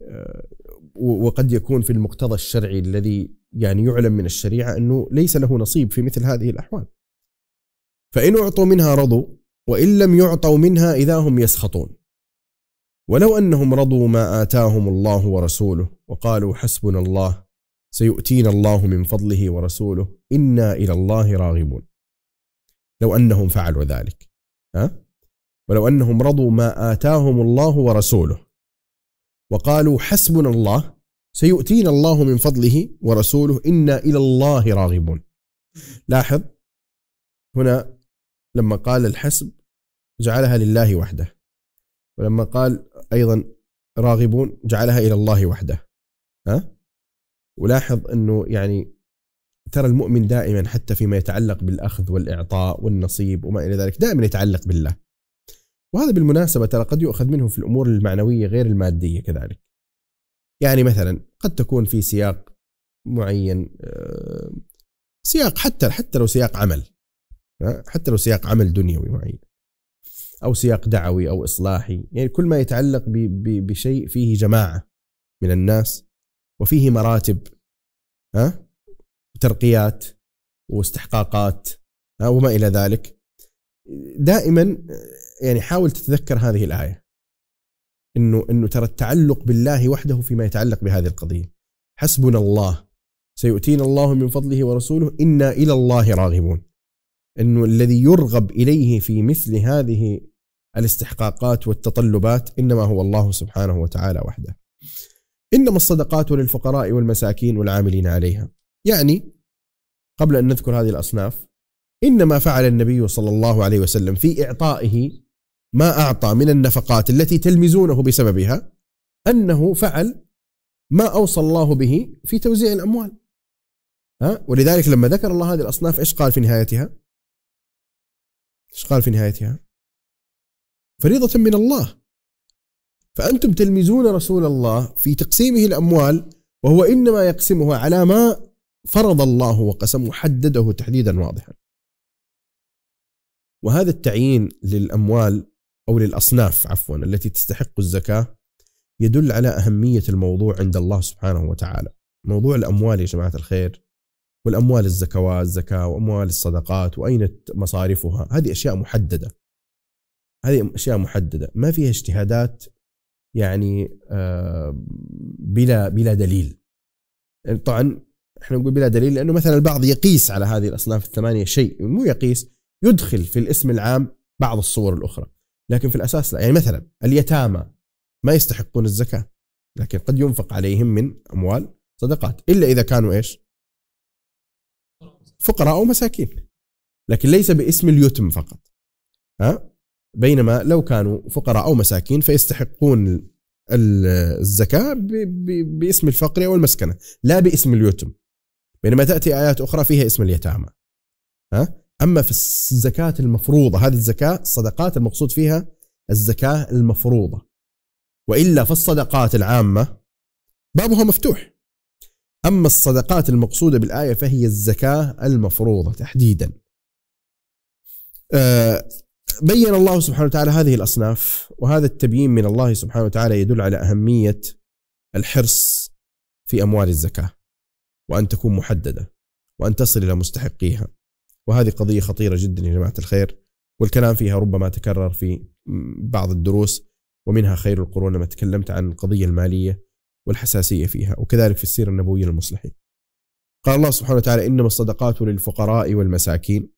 آه، وقد يكون في المقتضى الشرعي الذي يعني يعلم من الشريعه انه ليس له نصيب في مثل هذه الاحوال. فان اعطوا منها رضوا وإن لم يعطوا منها إذا هم يسخطون ولو أنهم رضوا ما آتاهم الله ورسوله وقالوا حسبنا الله سيؤتينا الله من فضله ورسوله إنا إلى الله راغبون لو أنهم فعلوا ذلك ها؟ ولو أنهم رضوا ما آتاهم الله ورسوله وقالوا حسبنا الله سيؤتينا الله من فضله ورسوله إنا إلى الله راغبون لاحظ هنا لما قال الحسب جعلها لله وحده ولما قال أيضا راغبون جعلها إلى الله وحده ها ولاحظ أنه يعني ترى المؤمن دائما حتى فيما يتعلق بالأخذ والإعطاء والنصيب وما إلى ذلك دائما يتعلق بالله وهذا بالمناسبة ترى قد يؤخذ منه في الأمور المعنوية غير المادية كذلك يعني مثلا قد تكون في سياق معين آه، سياق حتى حتى لو سياق عمل حتى لو سياق عمل دنيوي معين او سياق دعوي او اصلاحي يعني كل ما يتعلق بشيء فيه جماعه من الناس وفيه مراتب ها ترقيات واستحقاقات ها وما الى ذلك دائما يعني حاول تتذكر هذه الايه انه انه ترى التعلق بالله وحده فيما يتعلق بهذه القضيه حسبنا الله سيؤتينا الله من فضله ورسوله انا الى الله راغبون انه الذي يرغب اليه في مثل هذه الاستحقاقات والتطلبات انما هو الله سبحانه وتعالى وحده. انما الصدقات للفقراء والمساكين والعاملين عليها. يعني قبل ان نذكر هذه الاصناف انما فعل النبي صلى الله عليه وسلم في اعطائه ما اعطى من النفقات التي تلمزونه بسببها انه فعل ما اوصى الله به في توزيع الاموال. ها؟ ولذلك لما ذكر الله هذه الاصناف ايش قال في نهايتها؟ ايش قال في نهايتها؟ فريضة من الله فأنتم تلمزون رسول الله في تقسيمه الأموال وهو إنما يقسمها على ما فرض الله وقسم وحدده تحديدا واضحا وهذا التعيين للأموال أو للأصناف عفوا التي تستحق الزكاة يدل على أهمية الموضوع عند الله سبحانه وتعالى موضوع الأموال يا جماعة الخير والأموال الزكوات الزكاه وأموال الصدقات وأين مصارفها هذه أشياء محددة هذه أشياء محددة ما فيها اجتهادات يعني آه، بلا بلا دليل طبعا احنا نقول بلا دليل لانه مثلا البعض يقيس على هذه الاصناف الثمانيه شيء مو يقيس يدخل في الاسم العام بعض الصور الاخرى لكن في الاساس لا يعني مثلا اليتامى ما يستحقون الزكاه لكن قد ينفق عليهم من اموال صدقات الا اذا كانوا ايش؟ فقراء ومساكين لكن ليس باسم اليتم فقط ها بينما لو كانوا فقراء او مساكين فيستحقون الزكاه باسم الفقر او المسكنه لا باسم اليتم بينما تاتي ايات اخرى فيها اسم اليتامى ها اما في الزكاه المفروضه هذه الزكاه الصدقات المقصود فيها الزكاه المفروضه والا فالصدقات العامه بابها مفتوح أما الصدقات المقصودة بالآية فهي الزكاة المفروضة تحديدا آه، بين الله سبحانه وتعالى هذه الأصناف وهذا التبيين من الله سبحانه وتعالى يدل على أهمية الحرص في أموال الزكاة وأن تكون محددة وأن تصل إلى مستحقيها وهذه قضية خطيرة جدا يا جماعة الخير والكلام فيها ربما تكرر في بعض الدروس ومنها خير القرون لما تكلمت عن القضية المالية والحساسية فيها وكذلك في السيرة النبوية للمصلحين. قال الله سبحانه وتعالى إنما الصدقات للفقراء والمساكين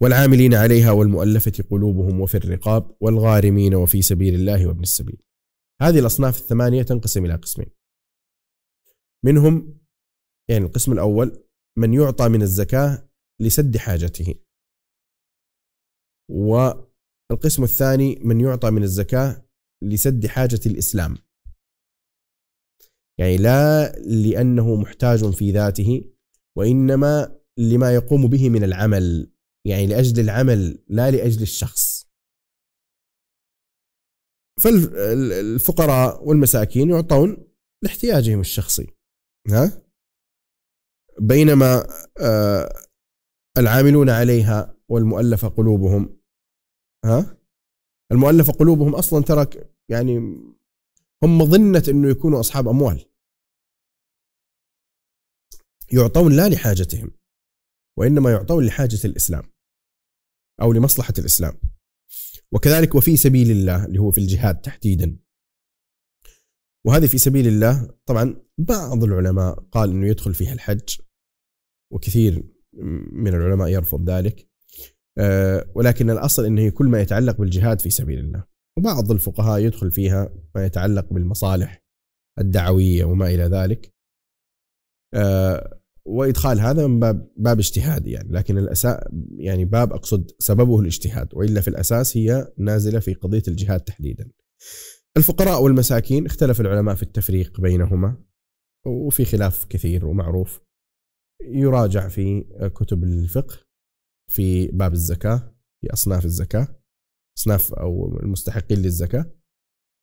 والعاملين عليها والمؤلفة قلوبهم وفي الرقاب والغارمين وفي سبيل الله وابن السبيل هذه الأصناف الثمانية تنقسم إلى قسمين منهم يعني القسم الأول من يعطى من الزكاة لسد حاجته والقسم الثاني من يعطى من الزكاة لسد حاجة الإسلام يعني لا لأنه محتاج في ذاته وإنما لما يقوم به من العمل يعني لأجل العمل لا لأجل الشخص فالفقراء والمساكين يعطون لاحتياجهم الشخصي ها بينما آه، العاملون عليها والمؤلفة قلوبهم ها المؤلفة قلوبهم أصلا ترك يعني هم مظنة أنه يكونوا أصحاب أموال يعطون لا لحاجتهم وإنما يعطون لحاجة الإسلام أو لمصلحة الإسلام وكذلك وفي سبيل الله اللي هو في الجهاد تحديدا وهذه في سبيل الله طبعا بعض العلماء قال أنه يدخل فيها الحج وكثير من العلماء يرفض ذلك آه، ولكن الأصل أنه كل ما يتعلق بالجهاد في سبيل الله وبعض الفقهاء يدخل فيها ما يتعلق بالمصالح الدعوية وما إلى ذلك آه، وإدخال هذا من باب, باب اجتهاد يعني لكن الأساء يعني باب أقصد سببه الاجتهاد وإلا في الأساس هي نازلة في قضية الجهاد تحديدا الفقراء والمساكين اختلف العلماء في التفريق بينهما وفي خلاف كثير ومعروف يراجع في كتب الفقه في باب الزكاة في أصناف الزكاة أصناف أو المستحقين للزكاة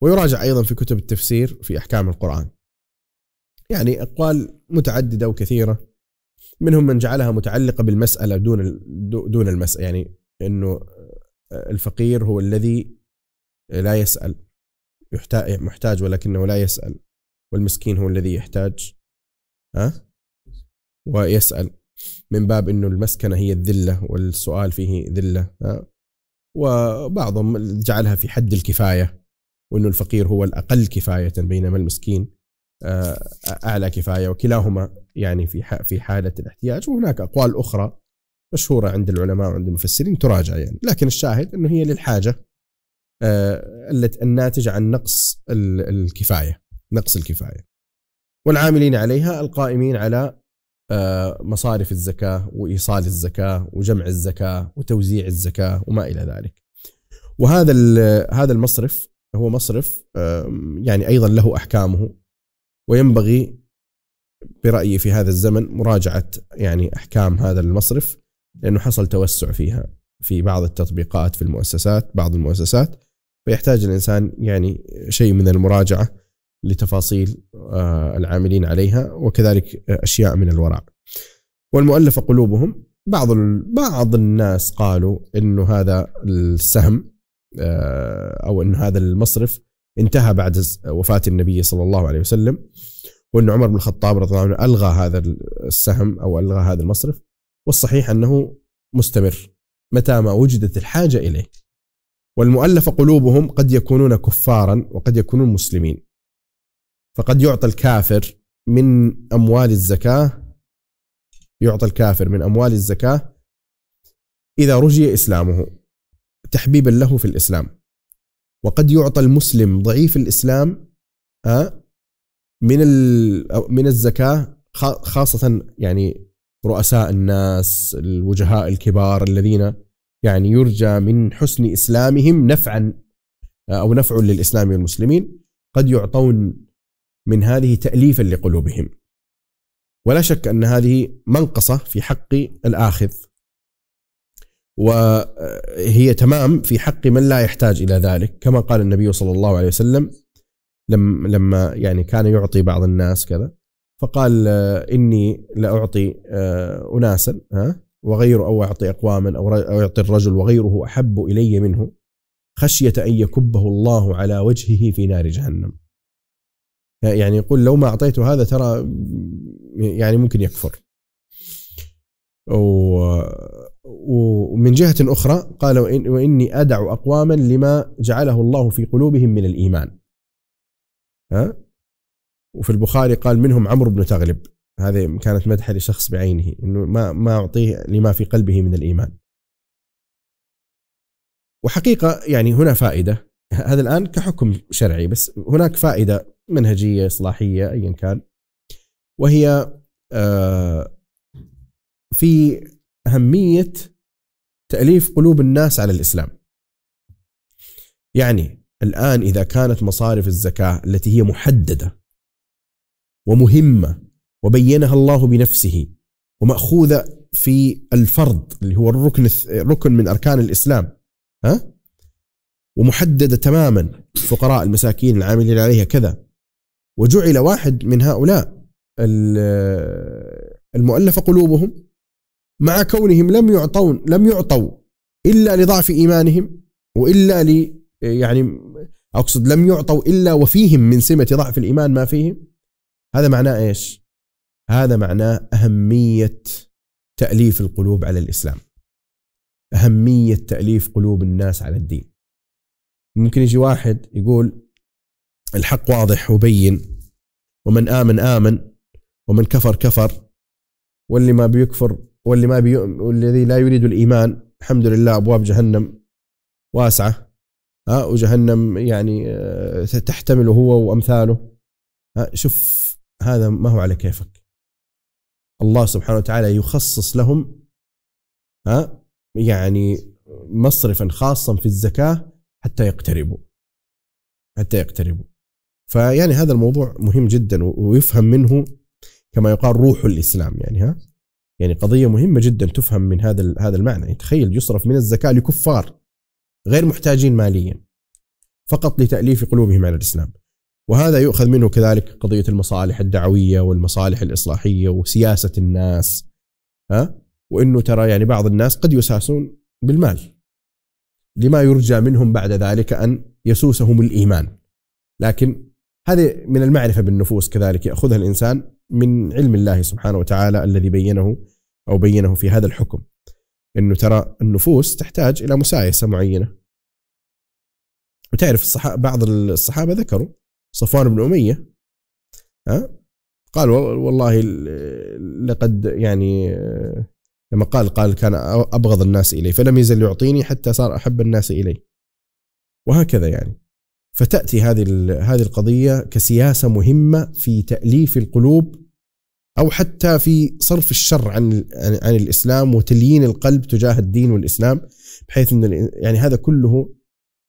ويراجع أيضا في كتب التفسير في أحكام القرآن يعني أقوال متعددة وكثيرة منهم من جعلها متعلقة بالمسألة دون دون المسألة يعني أنه الفقير هو الذي لا يسأل محتاج ولكنه لا يسأل والمسكين هو الذي يحتاج ها ويسأل من باب انه المسكنه هي الذله والسؤال فيه ذله ها وبعضهم جعلها في حد الكفاية وأن الفقير هو الأقل كفاية بينما المسكين آه، أعلى كفاية وكلاهما يعني في في حالة الاحتياج وهناك أقوال أخرى مشهورة عند العلماء وعند المفسرين تراجع يعني لكن الشاهد أنه هي للحاجة آه، التي الناتجة عن نقص الكفاية نقص الكفاية والعاملين عليها القائمين على آه، مصارف الزكاة وإيصال الزكاة وجمع الزكاة وتوزيع الزكاة وما إلى ذلك وهذا هذا المصرف هو مصرف يعني أيضا له أحكامه وينبغي برأيي في هذا الزمن مراجعة يعني أحكام هذا المصرف لأنه حصل توسع فيها في بعض التطبيقات في المؤسسات بعض المؤسسات فيحتاج الإنسان يعني شيء من المراجعة لتفاصيل آه، العاملين عليها وكذلك آه، اشياء من الورع. والمؤلفه قلوبهم بعض بعض الناس قالوا انه هذا السهم آه، او انه هذا المصرف انتهى بعد وفاه النبي صلى الله عليه وسلم وان عمر بن الخطاب رضي الله عنه الغى هذا السهم او الغى هذا المصرف والصحيح انه مستمر متى ما وجدت الحاجه اليه. والمؤلف قلوبهم قد يكونون كفارا وقد يكونون مسلمين فقد يعطى الكافر من أموال الزكاة يعطى الكافر من أموال الزكاة إذا رجي إسلامه تحبيبا له في الإسلام وقد يعطى المسلم ضعيف الإسلام آه، من من الزكاة خاصة يعني رؤساء الناس الوجهاء الكبار الذين يعني يرجى من حسن إسلامهم نفعا آه، أو نفع للإسلام والمسلمين قد يعطون من هذه تأليفا لقلوبهم ولا شك أن هذه منقصة في حق الآخذ وهي تمام في حق من لا يحتاج إلى ذلك كما قال النبي صلى الله عليه وسلم لما يعني كان يعطي بعض الناس كذا فقال إني لأعطي آه، أناسا ها وغير أو أعطي أقواما أو أعطي الرجل وغيره أحب إلي منه خشية أن يكبه الله على وجهه في نار جهنم يعني يقول لو ما اعطيته هذا ترى يعني ممكن يكفر ومن جهة أخرى قال وإني أدع أقواما لما جعله الله في قلوبهم من الإيمان ها؟ وفي البخاري قال منهم عمرو بن تغلب هذه كانت مدحة لشخص بعينه إنه ما ما أعطيه لما في قلبه من الإيمان وحقيقة يعني هنا فائدة هذا الآن كحكم شرعي بس هناك فائدة منهجيه اصلاحيه ايا كان وهي آه، في اهميه تاليف قلوب الناس على الاسلام. يعني الان اذا كانت مصارف الزكاه التي هي محدده ومهمه وبينها الله بنفسه وماخوذه في الفرض اللي هو الركن ركن من اركان الاسلام ها ومحدده تماما الفقراء المساكين العاملين عليها كذا وجعل واحد من هؤلاء المؤلفة قلوبهم مع كونهم لم يعطون لم يعطوا إلا لضعف إيمانهم وإلا ل يعني أقصد لم يعطوا إلا وفيهم من سمة ضعف الإيمان ما فيهم هذا معناه إيش هذا معناه أهمية تأليف القلوب على الإسلام أهمية تأليف قلوب الناس على الدين ممكن يجي واحد يقول الحق واضح وبين ومن آمن آمن ومن كفر كفر واللي ما بيكفر واللي ما بي... والذي لا يريد الإيمان الحمد لله أبواب جهنم واسعة ها وجهنم يعني آه، تحتمله هو وأمثاله ها شوف هذا ما هو على كيفك الله سبحانه وتعالى يخصص لهم ها يعني مصرفا خاصا في الزكاة حتى يقتربوا حتى يقتربوا فيعني هذا الموضوع مهم جدا ويفهم منه كما يقال روح الاسلام يعني ها يعني قضيه مهمه جدا تفهم من هذا هذا المعنى يعني تخيل يصرف من الزكاه لكفار غير محتاجين ماليا فقط لتاليف قلوبهم على الاسلام وهذا يؤخذ منه كذلك قضيه المصالح الدعويه والمصالح الاصلاحيه وسياسه الناس ها وانه ترى يعني بعض الناس قد يساسون بالمال لما يرجى منهم بعد ذلك ان يسوسهم الايمان لكن هذه من المعرفة بالنفوس كذلك يأخذها الإنسان من علم الله سبحانه وتعالى الذي بينه أو بينه في هذا الحكم أنه ترى النفوس تحتاج إلى مسايسة معينة وتعرف الصحابة بعض الصحابة ذكروا صفوان بن أمية ها قال والله لقد يعني لما قال قال كان أبغض الناس إلي فلم يزل يعطيني حتى صار أحب الناس إلي وهكذا يعني فتاتي هذه هذه القضيه كسياسه مهمه في تاليف القلوب او حتى في صرف الشر عن عن الاسلام وتليين القلب تجاه الدين والاسلام بحيث ان يعني هذا كله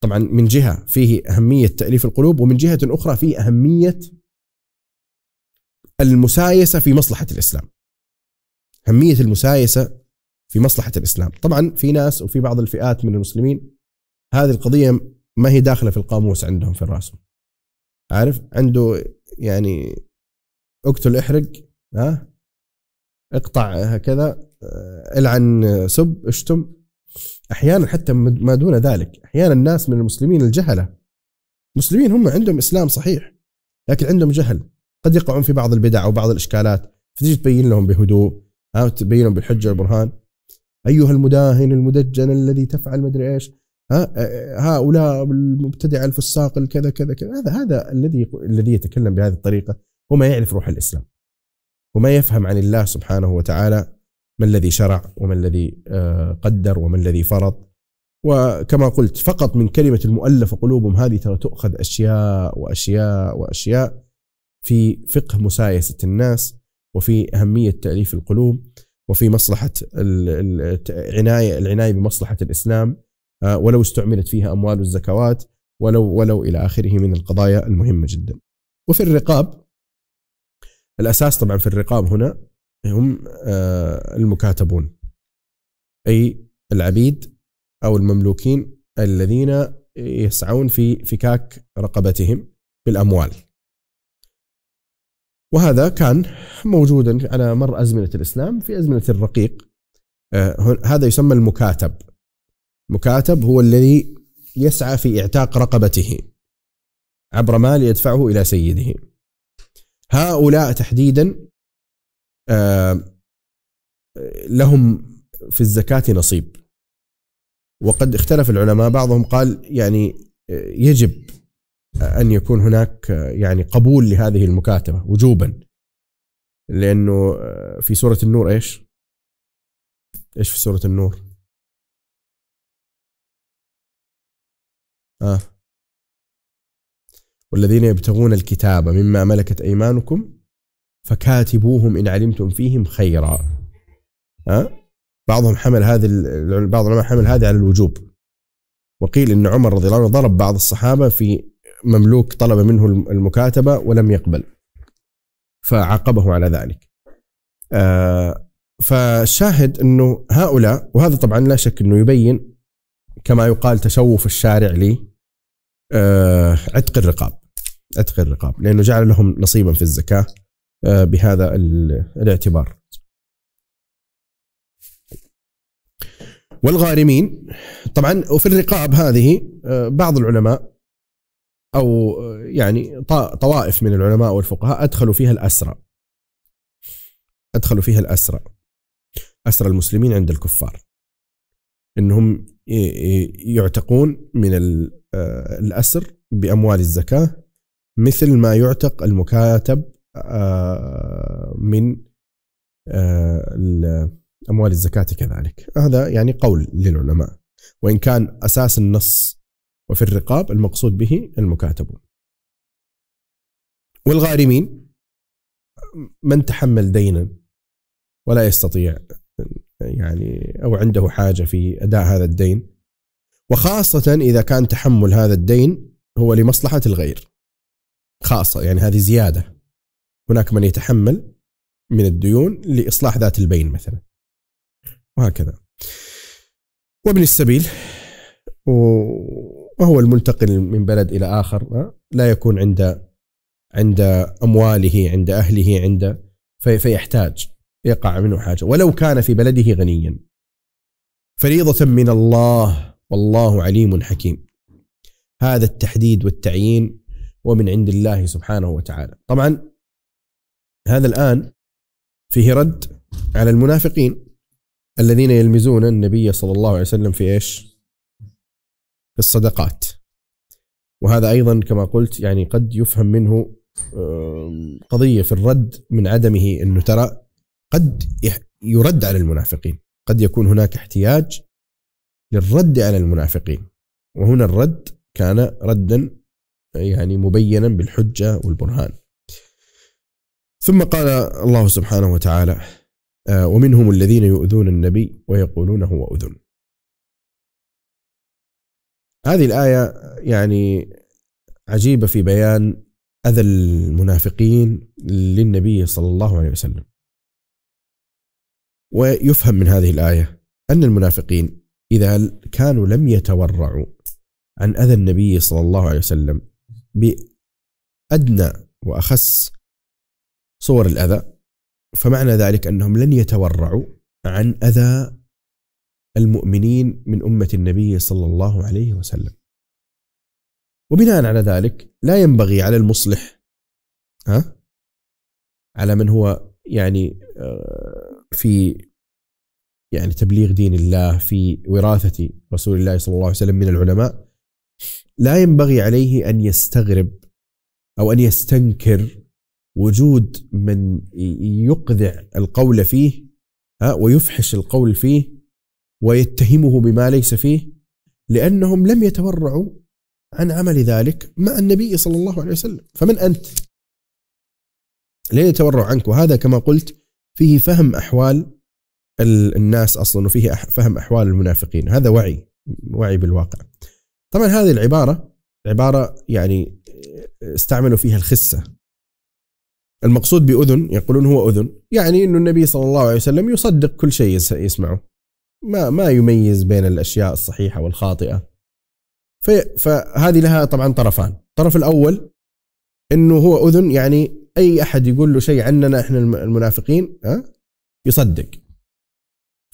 طبعا من جهه فيه اهميه تاليف القلوب ومن جهه اخرى فيه اهميه المسايسه في مصلحه الاسلام. اهميه المسايسه في مصلحه الاسلام، طبعا في ناس وفي بعض الفئات من المسلمين هذه القضيه ما هي داخله في القاموس عندهم في الرسم عارف عنده يعني اقتل احرق ها اقطع هكذا آه، العن سب اشتم احيانا حتى ما دون ذلك احيانا الناس من المسلمين الجهله مسلمين هم عندهم اسلام صحيح لكن عندهم جهل قد يقعون في بعض البدع وبعض الاشكالات فتجي تبين لهم بهدوء تبين لهم بالحجه والبرهان ايها المداهن المدجن الذي تفعل مدري ايش ها هؤلاء المبتدع الفساق الكذا كذا كذا هذا هذا الذي الذي يتكلم بهذه الطريقه هو ما يعرف روح الاسلام وما يفهم عن الله سبحانه وتعالى ما الذي شرع وما الذي آه، قدر وما الذي فرض وكما قلت فقط من كلمة المؤلف قلوبهم هذه ترى تؤخذ أشياء وأشياء وأشياء في فقه مسايسة الناس وفي أهمية تأليف القلوب وفي مصلحة العناية العناية بمصلحة الإسلام آه، ولو استعملت فيها أموال الزكوات ولو ولو إلى آخره من القضايا المهمة جدا وفي الرقاب الأساس طبعا في الرقاب هنا هم آه، المكاتبون أي العبيد أو المملوكين الذين يسعون في فكاك رقبتهم بالأموال وهذا كان موجودا على مر أزمنة الإسلام في أزمنة الرقيق آه، هذا يسمى المكاتب مكاتب هو الذي يسعى في اعتاق رقبته عبر مال يدفعه الى سيده هؤلاء تحديدا آه، لهم في الزكاه نصيب وقد اختلف العلماء بعضهم قال يعني آه، يجب ان يكون هناك آه، يعني قبول لهذه المكاتبه وجوبا لانه في سوره النور ايش؟ ايش في سوره النور؟ آه. والذين يبتغون الكتاب مما ملكت أيمانكم فكاتبوهم إن علمتم فيهم خيرا آه. بعضهم حمل هذه بعض العلماء حمل هذه على الوجوب وقيل إن عمر رضي الله عنه ضرب بعض الصحابة في مملوك طلب منه المكاتبة ولم يقبل فعاقبه على ذلك آه فالشاهد أنه هؤلاء وهذا طبعا لا شك أنه يبين كما يقال تشوف الشارع لي آه، عتق الرقاب عتق الرقاب لأنه جعل لهم نصيبا في الزكاة آه، بهذا الاعتبار والغارمين طبعا وفي الرقاب هذه آه، بعض العلماء أو يعني طوائف من العلماء والفقهاء أدخلوا فيها الأسرى أدخلوا فيها الأسرى أسرى المسلمين عند الكفار انهم يعتقون من آه، الاسر باموال الزكاه مثل ما يعتق المكاتب آه، من آه، اموال الزكاه كذلك هذا يعني قول للعلماء وان كان اساس النص وفي الرقاب المقصود به المكاتبون والغارمين من تحمل دينا ولا يستطيع يعني او عنده حاجه في اداء هذا الدين وخاصه اذا كان تحمل هذا الدين هو لمصلحه الغير خاصه يعني هذه زياده هناك من يتحمل من الديون لاصلاح ذات البين مثلا وهكذا وابن السبيل وهو المنتقل من بلد الى اخر لا يكون عند عند امواله عند اهله عند في فيحتاج يقع منه حاجة ولو كان في بلده غنيا فريضة من الله والله عليم حكيم هذا التحديد والتعيين ومن عند الله سبحانه وتعالى طبعا هذا الآن فيه رد على المنافقين الذين يلمزون النبي صلى الله عليه وسلم في ايش؟ في الصدقات وهذا ايضا كما قلت يعني قد يفهم منه قضيه في الرد من عدمه انه ترى قد يرد على المنافقين قد يكون هناك احتياج للرد على المنافقين وهنا الرد كان ردا يعني مبينا بالحجة والبرهان ثم قال الله سبحانه وتعالى آه، ومنهم الذين يؤذون النبي ويقولون هو أذن هذه الآية يعني عجيبة في بيان أذى المنافقين للنبي صلى الله عليه وسلم ويفهم من هذه الآية أن المنافقين إذا كانوا لم يتورعوا عن أذى النبي صلى الله عليه وسلم بأدنى وأخس صور الأذى فمعنى ذلك أنهم لن يتورعوا عن أذى المؤمنين من أمة النبي صلى الله عليه وسلم وبناء على ذلك لا ينبغي على المصلح ها على من هو يعني آه، في يعني تبليغ دين الله في وراثة رسول الله صلى الله عليه وسلم من العلماء لا ينبغي عليه أن يستغرب أو أن يستنكر وجود من يقذع القول فيه ويفحش القول فيه ويتهمه بما ليس فيه لأنهم لم يتورعوا عن عمل ذلك مع النبي صلى الله عليه وسلم فمن أنت؟ لا يتورع عنك وهذا كما قلت فيه فهم أحوال الناس أصلا وفيه فهم أحوال المنافقين هذا وعي وعي بالواقع طبعا هذه العبارة عبارة يعني استعملوا فيها الخسة المقصود بأذن يقولون هو أذن يعني أن النبي صلى الله عليه وسلم يصدق كل شيء يسمعه ما ما يميز بين الأشياء الصحيحة والخاطئة فهذه لها طبعا طرفان الطرف الأول أنه هو أذن يعني اي احد يقول له شيء عننا احنا المنافقين ها يصدق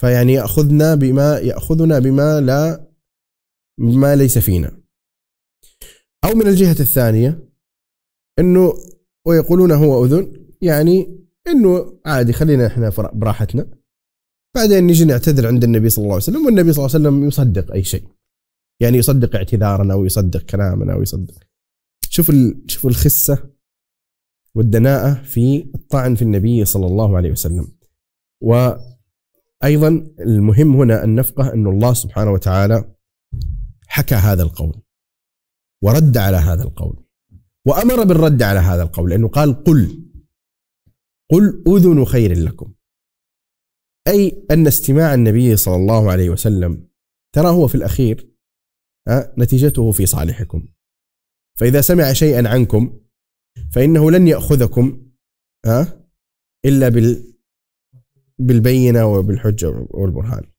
فيعني ياخذنا بما ياخذنا بما لا ما ليس فينا او من الجهه الثانيه انه ويقولون هو اذن يعني انه عادي خلينا احنا براحتنا بعدين نجي نعتذر عند النبي صلى الله عليه وسلم والنبي صلى الله عليه وسلم يصدق اي شيء يعني يصدق اعتذارنا ويصدق كلامنا ويصدق شوف شوف الخسه والدناءة في الطعن في النبي صلى الله عليه وسلم وأيضا المهم هنا أن نفقه أن الله سبحانه وتعالى حكى هذا القول ورد على هذا القول وأمر بالرد على هذا القول لأنه قال قل قل أذن خير لكم أي أن استماع النبي صلى الله عليه وسلم ترى هو في الأخير نتيجته في صالحكم فإذا سمع شيئا عنكم فإنه لن يأخذكم ها إلا بال بالبينة وبالحجة والبرهان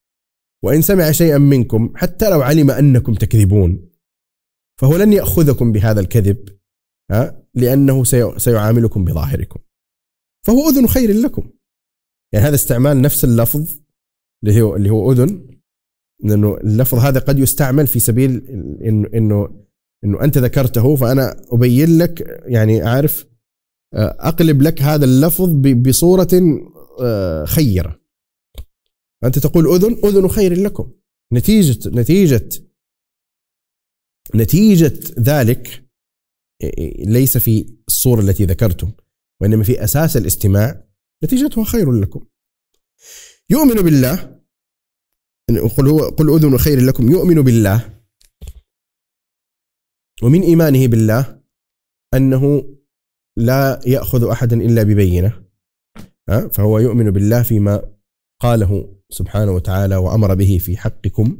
وإن سمع شيئا منكم حتى لو علم أنكم تكذبون فهو لن يأخذكم بهذا الكذب ها لأنه سيعاملكم بظاهركم فهو أذن خير لكم يعني هذا استعمال نفس اللفظ اللي هو اللي هو أذن لأنه اللفظ هذا قد يستعمل في سبيل إنه إنه انه انت ذكرته فانا ابين لك يعني عارف آه، اقلب لك هذا اللفظ بصوره آه، خيره انت تقول اذن اذن خير لكم نتيجه نتيجه نتيجه ذلك ليس في الصوره التي ذكرتم وانما في اساس الاستماع نتيجتها خير لكم يؤمن بالله قل هو قل اذن خير لكم يؤمن بالله ومن إيمانه بالله أنه لا يأخذ أحدا إلا ببينة فهو يؤمن بالله فيما قاله سبحانه وتعالى وأمر به في حقكم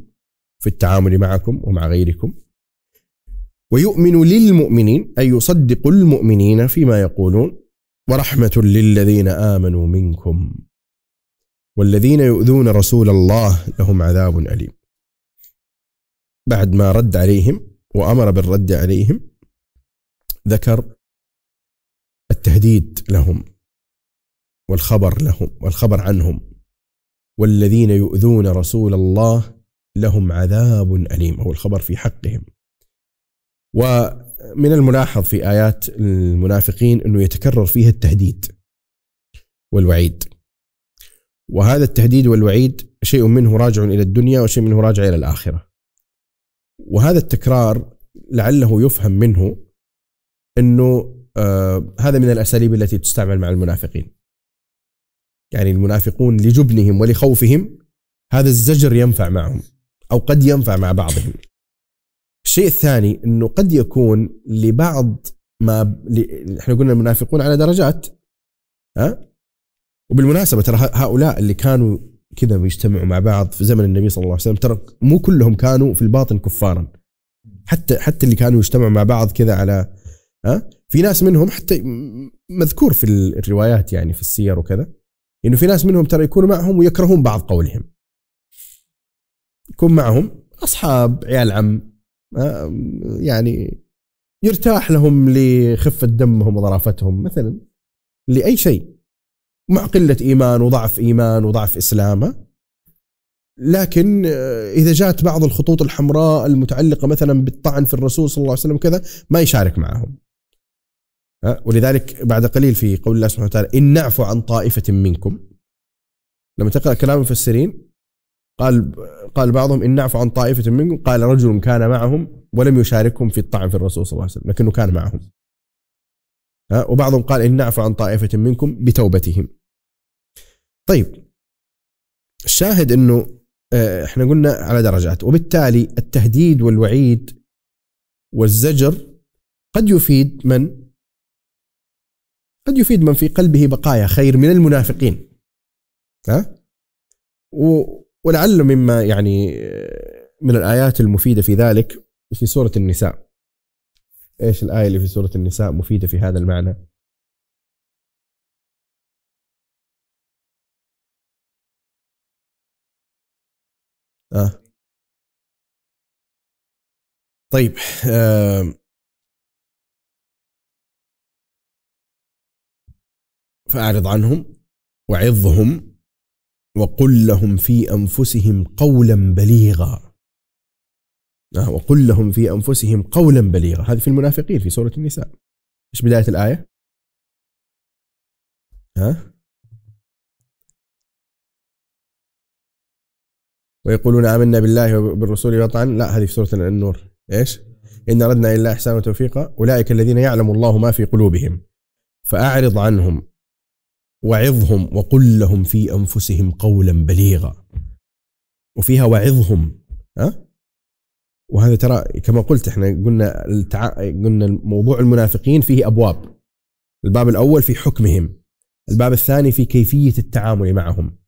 في التعامل معكم ومع غيركم ويؤمن للمؤمنين أي يصدق المؤمنين فيما يقولون ورحمة للذين آمنوا منكم والذين يؤذون رسول الله لهم عذاب أليم بعد ما رد عليهم وأمر بالرد عليهم ذكر التهديد لهم والخبر لهم والخبر عنهم والذين يؤذون رسول الله لهم عذاب أليم أو الخبر في حقهم ومن الملاحظ في آيات المنافقين أنه يتكرر فيها التهديد والوعيد وهذا التهديد والوعيد شيء منه راجع إلى الدنيا وشيء منه راجع إلى الآخرة وهذا التكرار لعله يفهم منه انه آه هذا من الاساليب التي تستعمل مع المنافقين. يعني المنافقون لجبنهم ولخوفهم هذا الزجر ينفع معهم او قد ينفع مع بعضهم. الشيء الثاني انه قد يكون لبعض ما احنا قلنا المنافقون على درجات ها؟ وبالمناسبه ترى هؤلاء اللي كانوا كذا بيجتمعوا مع بعض في زمن النبي صلى الله عليه وسلم ترى مو كلهم كانوا في الباطن كفارا حتى حتى اللي كانوا يجتمعوا مع بعض كذا على ها في ناس منهم حتى مذكور في الروايات يعني في السير وكذا انه في ناس منهم ترى يكونوا معهم ويكرهون بعض قولهم يكون معهم اصحاب عيال عم يعني يرتاح لهم لخفه دمهم وظرافتهم مثلا لاي شيء مع قلة إيمان وضعف إيمان وضعف إسلامه لكن آه، إذا جاءت بعض الخطوط الحمراء المتعلقة مثلا بالطعن في الرسول صلى الله عليه وسلم كذا ما يشارك معهم ولذلك بعد قليل في قول الله سبحانه وتعالى إن نعفو عن طائفة منكم لما تقرأ كلام المفسرين قال قال بعضهم إن نعفو عن طائفة منكم قال رجل كان معهم ولم يشاركهم في الطعن في الرسول صلى الله عليه وسلم لكنه كان معهم وبعضهم قال إن نعفو عن طائفة منكم بتوبتهم طيب الشاهد أنه آه، احنا قلنا على درجات وبالتالي التهديد والوعيد والزجر قد يفيد من قد يفيد من في قلبه بقايا خير من المنافقين ها ولعل مما يعني آه، من الآيات المفيدة في ذلك في سورة النساء ايش الايه اللي في سوره النساء مفيده في هذا المعنى؟ اه طيب آه. فأعرض عنهم وعظهم وقل لهم في أنفسهم قولا بليغا آه، وقل لهم في أنفسهم قولا بليغا هذه في المنافقين في سورة النساء إيش بداية الآية ها ويقولون آمنا بالله وبالرسول وطعن لا هذه في سورة النور إيش إن ردنا إلا إحسان وتوفيقا أولئك الذين يعلم الله ما في قلوبهم فأعرض عنهم وعظهم وقل لهم في أنفسهم قولا بليغا وفيها وعظهم ها وهذا ترى كما قلت احنا قلنا التع... قلنا موضوع المنافقين فيه ابواب الباب الاول في حكمهم الباب الثاني في كيفيه التعامل معهم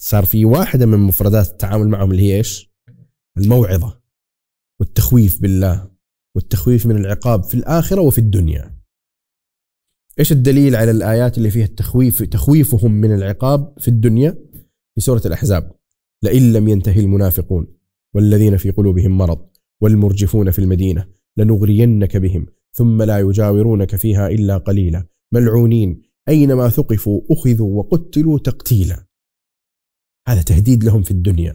صار في واحده من مفردات التعامل معهم اللي هي ايش؟ الموعظه والتخويف بالله والتخويف من العقاب في الاخره وفي الدنيا ايش الدليل على الايات اللي فيها التخويف تخويفهم من العقاب في الدنيا في سوره الاحزاب لئن لم ينتهي المنافقون والذين في قلوبهم مرض والمرجفون في المدينة لنغرينك بهم ثم لا يجاورونك فيها إلا قليلا ملعونين أينما ثقفوا أخذوا وقتلوا تقتيلا هذا تهديد لهم في الدنيا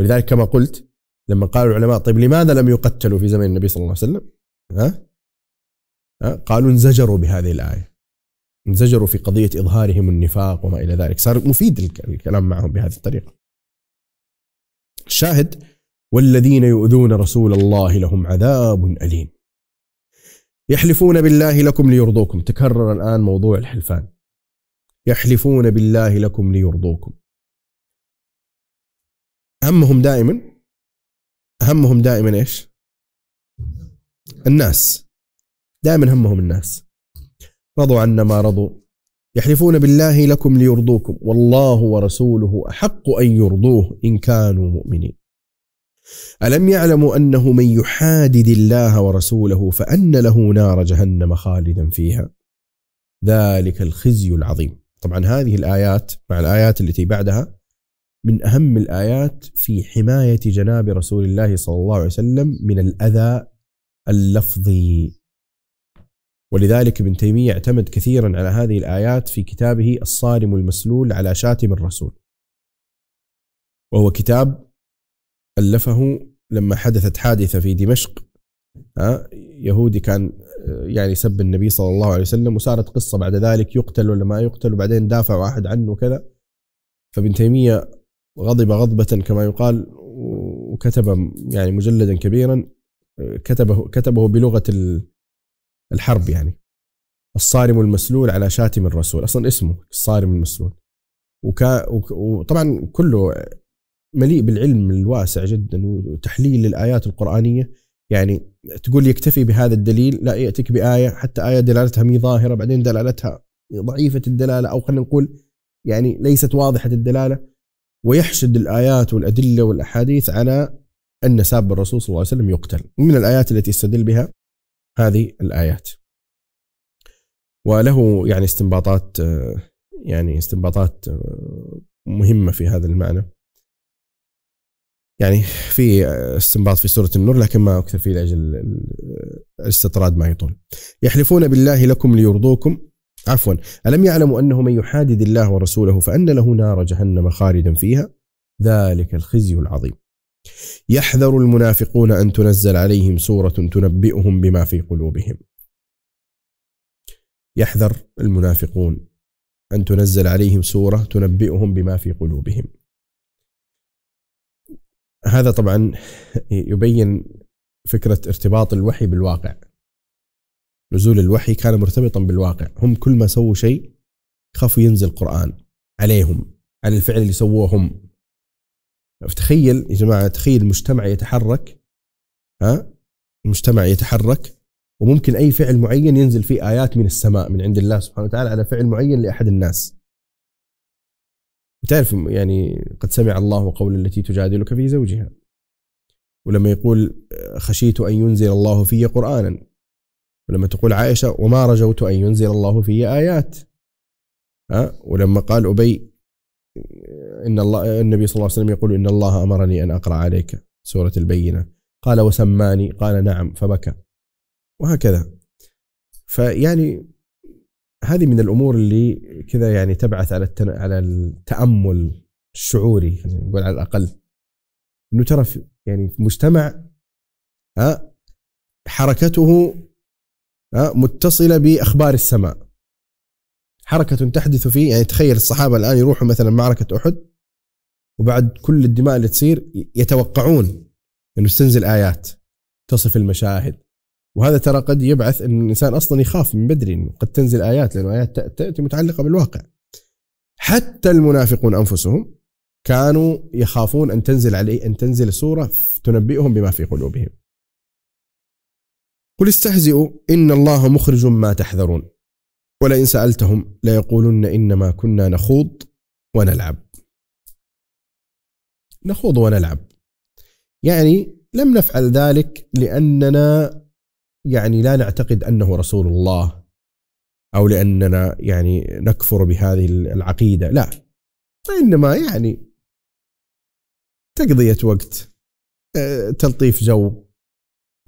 ولذلك كما قلت لما قال العلماء طيب لماذا لم يقتلوا في زمن النبي صلى الله عليه وسلم ها؟ ها؟ قالوا انزجروا بهذه الآية انزجروا في قضية إظهارهم النفاق وما إلى ذلك صار مفيد الكلام معهم بهذه الطريقة الشاهد والذين يؤذون رسول الله لهم عذاب أليم يحلفون بالله لكم ليرضوكم تكرر الآن موضوع الحلفان يحلفون بالله لكم ليرضوكم أهمهم دائما أهمهم دائما ايش الناس دائما همهم الناس رضوا عنا ما رضوا يحلفون بالله لكم ليرضوكم والله ورسوله أحق أن يرضوه إن كانوا مؤمنين ألم يعلموا أنه من يحادد الله ورسوله فأن له نار جهنم خالدا فيها ذلك الخزي العظيم طبعا هذه الآيات مع الآيات التي بعدها من أهم الآيات في حماية جناب رسول الله صلى الله عليه وسلم من الأذى اللفظي ولذلك ابن تيمية اعتمد كثيرا على هذه الآيات في كتابه الصارم المسلول على شاتم الرسول وهو كتاب ألفه لما حدثت حادثة في دمشق يهودي كان آه، يعني سب النبي صلى الله عليه وسلم وصارت قصة بعد ذلك يقتل ولا ما يقتل وبعدين دافع أحد عنه وكذا فابن تيمية غضب غضبة كما يقال وكتب يعني مجلدا كبيرا آه، كتبه كتبه بلغة الحرب يعني الصارم المسلول على شاتم الرسول أصلا اسمه الصارم المسلول وكا وطبعا كله مليء بالعلم الواسع جدا وتحليل الآيات القرآنية يعني تقول يكتفي بهذا الدليل لا يأتيك بآية حتى آية دلالتها مي ظاهرة بعدين دلالتها ضعيفة الدلالة أو خلينا نقول يعني ليست واضحة الدلالة ويحشد الآيات والأدلة والأحاديث على أن ساب الرسول صلى الله عليه وسلم يقتل من الآيات التي يستدل بها هذه الآيات وله يعني استنباطات يعني استنباطات مهمة في هذا المعنى يعني في استنباط في سوره النور لكن ما اكثر فيه لاجل الاستطراد ما يطول. يحلفون بالله لكم ليرضوكم عفوا الم يعلموا انه من يحادد الله ورسوله فان له نار جهنم خالدا فيها ذلك الخزي العظيم. يحذر المنافقون ان تنزل عليهم سوره تنبئهم بما في قلوبهم. يحذر المنافقون ان تنزل عليهم سوره تنبئهم بما في قلوبهم. هذا طبعا يبين فكرة ارتباط الوحي بالواقع نزول الوحي كان مرتبطا بالواقع هم كل ما سووا شيء خافوا ينزل قرآن عليهم عن الفعل اللي سووه هم فتخيل يا جماعة تخيل مجتمع يتحرك ها المجتمع يتحرك وممكن أي فعل معين ينزل فيه آيات من السماء من عند الله سبحانه وتعالى على فعل معين لأحد الناس وتعرف يعني قد سمع الله قول التي تجادلك في زوجها ولما يقول خشيت أن ينزل الله في قرآنا ولما تقول عائشة وما رجوت أن ينزل الله في آيات ها ولما قال أبي إن الله النبي صلى الله عليه وسلم يقول إن الله أمرني أن أقرأ عليك سورة البينة قال وسماني قال نعم فبكى وهكذا فيعني هذه من الامور اللي كذا يعني تبعث على التن... على التامل الشعوري خلينا نقول على الاقل انه ترى في يعني في مجتمع ها آه، حركته ها آه، متصله باخبار السماء حركه تحدث فيه يعني تخيل الصحابه الان يروحوا مثلا معركه احد وبعد كل الدماء اللي تصير يتوقعون انه تنزل ايات تصف المشاهد وهذا ترى قد يبعث ان الانسان اصلا يخاف من بدري انه قد تنزل ايات لانه ايات تاتي متعلقه بالواقع. حتى المنافقون انفسهم كانوا يخافون ان تنزل عليه ان تنزل سوره تنبئهم بما في قلوبهم. قل استهزئوا ان الله مخرج ما تحذرون ولئن سالتهم ليقولن انما كنا نخوض ونلعب. نخوض ونلعب. يعني لم نفعل ذلك لاننا يعني لا نعتقد انه رسول الله او لاننا يعني نكفر بهذه العقيده لا انما يعني تقضيه وقت آه، تلطيف جو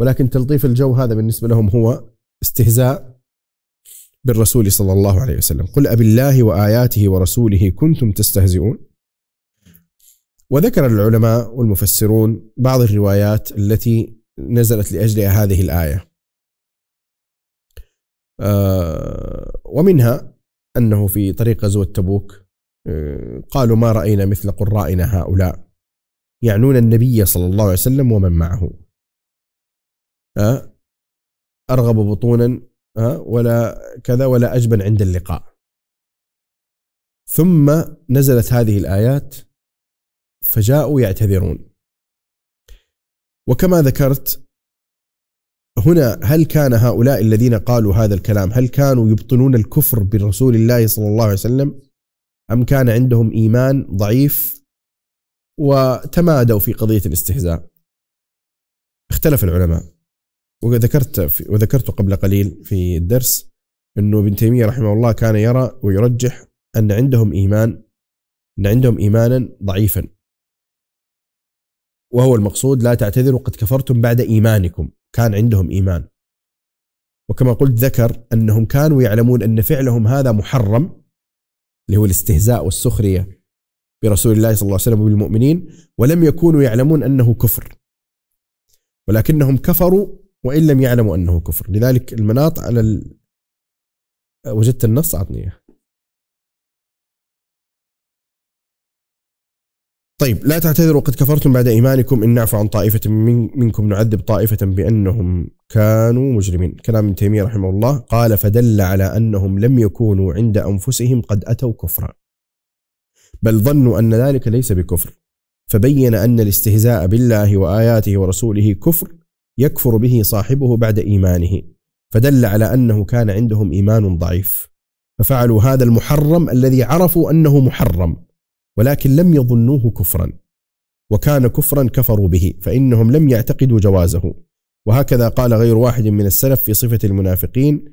ولكن تلطيف الجو هذا بالنسبه لهم هو استهزاء بالرسول صلى الله عليه وسلم قل أبي الله وآياته ورسوله كنتم تستهزئون وذكر العلماء والمفسرون بعض الروايات التي نزلت لأجلها هذه الآية آه، ومنها أنه في طريق غزوة تبوك آه، قالوا ما رأينا مثل قرائنا هؤلاء يعنون النبي صلى الله عليه وسلم ومن معه آه، أرغب بطونا ولا كذا ولا أجبن عند اللقاء ثم نزلت هذه الآيات فجاءوا يعتذرون وكما ذكرت هنا هل كان هؤلاء الذين قالوا هذا الكلام هل كانوا يبطنون الكفر برسول الله صلى الله عليه وسلم أم كان عندهم إيمان ضعيف وتمادوا في قضية الاستهزاء اختلف العلماء وذكرت في وذكرت قبل قليل في الدرس انه ابن تيميه رحمه الله كان يرى ويرجح ان عندهم ايمان ان عندهم ايمانا ضعيفا وهو المقصود لا تعتذروا قد كفرتم بعد ايمانكم كان عندهم إيمان وكما قلت ذكر أنهم كانوا يعلمون أن فعلهم هذا محرم اللي هو الاستهزاء والسخرية برسول الله صلى الله عليه وسلم وبالمؤمنين ولم يكونوا يعلمون أنه كفر ولكنهم كفروا وإن لم يعلموا أنه كفر لذلك المناط على ال... وجدت النص أعطني طيب لا تعتذروا قد كفرتم بعد ايمانكم ان نعفو عن طائفه من منكم نعذب طائفه بانهم كانوا مجرمين، كلام ابن تيميه رحمه الله قال فدل على انهم لم يكونوا عند انفسهم قد اتوا كفرا. بل ظنوا ان ذلك ليس بكفر، فبين ان الاستهزاء بالله واياته ورسوله كفر يكفر به صاحبه بعد ايمانه، فدل على انه كان عندهم ايمان ضعيف، ففعلوا هذا المحرم الذي عرفوا انه محرم. ولكن لم يظنوه كفرا وكان كفرا كفروا به فإنهم لم يعتقدوا جوازه وهكذا قال غير واحد من السلف في صفة المنافقين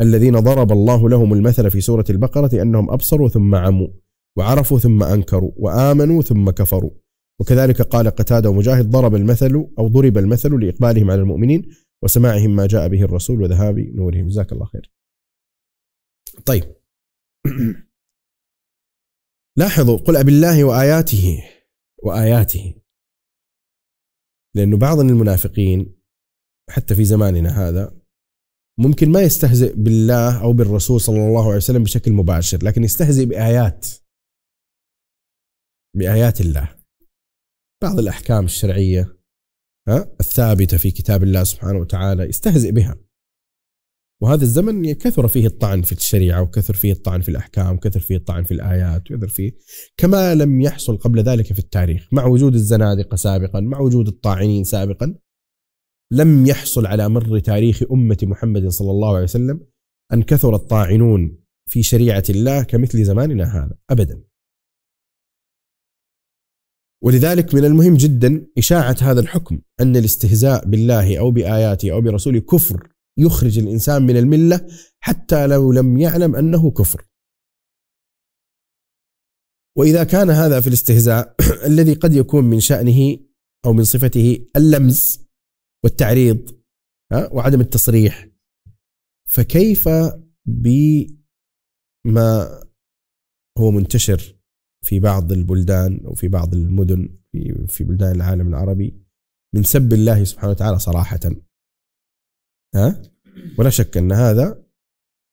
الذين ضرب الله لهم المثل في سورة البقرة أنهم أبصروا ثم عموا وعرفوا ثم أنكروا وآمنوا ثم كفروا وكذلك قال قتادة ومجاهد ضرب المثل أو ضرب المثل لإقبالهم على المؤمنين وسماعهم ما جاء به الرسول وذهاب نورهم جزاك الله خير طيب لاحظوا قل أبالله الله وآياته وآياته لأنه بعض المنافقين حتى في زماننا هذا ممكن ما يستهزئ بالله أو بالرسول صلى الله عليه وسلم بشكل مباشر لكن يستهزئ بآيات بآيات الله بعض الأحكام الشرعية الثابتة في كتاب الله سبحانه وتعالى يستهزئ بها وهذا الزمن كثر فيه الطعن في الشريعة وكثر فيه الطعن في الأحكام وكثر فيه الطعن في الآيات وكثر فيه كما لم يحصل قبل ذلك في التاريخ مع وجود الزنادقة سابقا مع وجود الطاعنين سابقا لم يحصل على مر تاريخ أمة محمد صلى الله عليه وسلم أن كثر الطاعنون في شريعة الله كمثل زماننا هذا أبدا ولذلك من المهم جدا إشاعة هذا الحكم أن الاستهزاء بالله أو بآياته أو برسوله كفر يخرج الانسان من المله حتى لو لم يعلم انه كفر. واذا كان هذا في الاستهزاء (clears throat) الذي قد يكون من شانه او من صفته اللمز والتعريض وعدم التصريح فكيف بما هو منتشر في بعض البلدان او في بعض المدن في بلدان العالم العربي من سب الله سبحانه وتعالى صراحه ها ولا شك ان هذا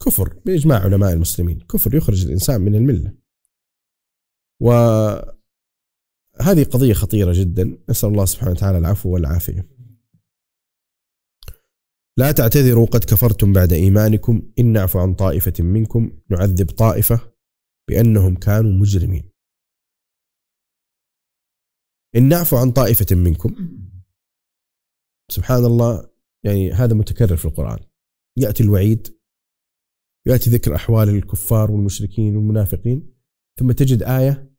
كفر باجماع علماء المسلمين كفر يخرج الانسان من المله وهذه قضيه خطيره جدا نسال الله سبحانه وتعالى العفو والعافيه لا تعتذروا قد كفرتم بعد ايمانكم ان نعفو عن طائفه منكم نعذب طائفه بانهم كانوا مجرمين ان نعفو عن طائفه منكم سبحان الله يعني هذا متكرر في القرآن يأتي الوعيد يأتي ذكر أحوال الكفار والمشركين والمنافقين ثم تجد آية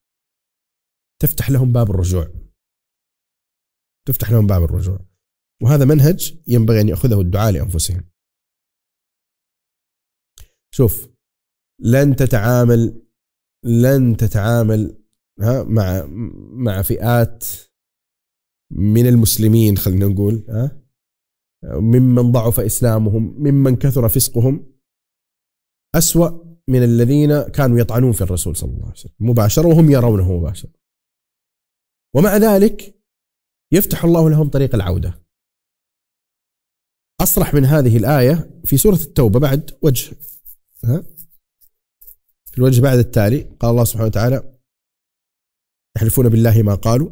تفتح لهم باب الرجوع تفتح لهم باب الرجوع وهذا منهج ينبغي أن يأخذه الدعاء لأنفسهم شوف لن تتعامل لن تتعامل ها مع مع فئات من المسلمين خلينا نقول ها ممن ضعف اسلامهم ممن كثر فسقهم اسوا من الذين كانوا يطعنون في الرسول صلى الله عليه وسلم مباشره وهم يرونه مباشره ومع ذلك يفتح الله لهم طريق العوده اصرح من هذه الايه في سوره التوبه بعد وجه ها في الوجه بعد التالي قال الله سبحانه وتعالى يحلفون بالله ما قالوا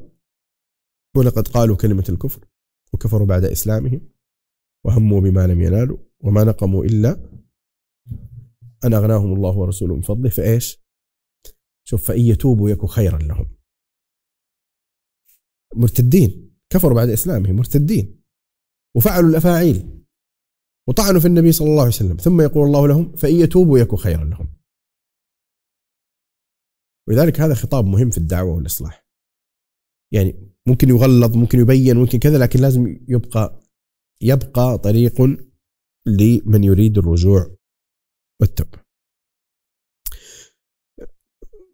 ولقد قالوا كلمه الكفر وكفروا بعد اسلامهم وهموا بما لم ينالوا وما نقموا إلا أن أغناهم الله ورسوله من فضله فإيش شوف فإن يتوبوا يكو خيرا لهم مرتدين كفروا بعد إسلامهم مرتدين وفعلوا الأفاعيل وطعنوا في النبي صلى الله عليه وسلم ثم يقول الله لهم فإن يتوبوا يكو خيرا لهم ولذلك هذا خطاب مهم في الدعوة والإصلاح يعني ممكن يغلظ ممكن يبين ممكن كذا لكن لازم يبقى يبقى طريق لمن يريد الرجوع والتوبة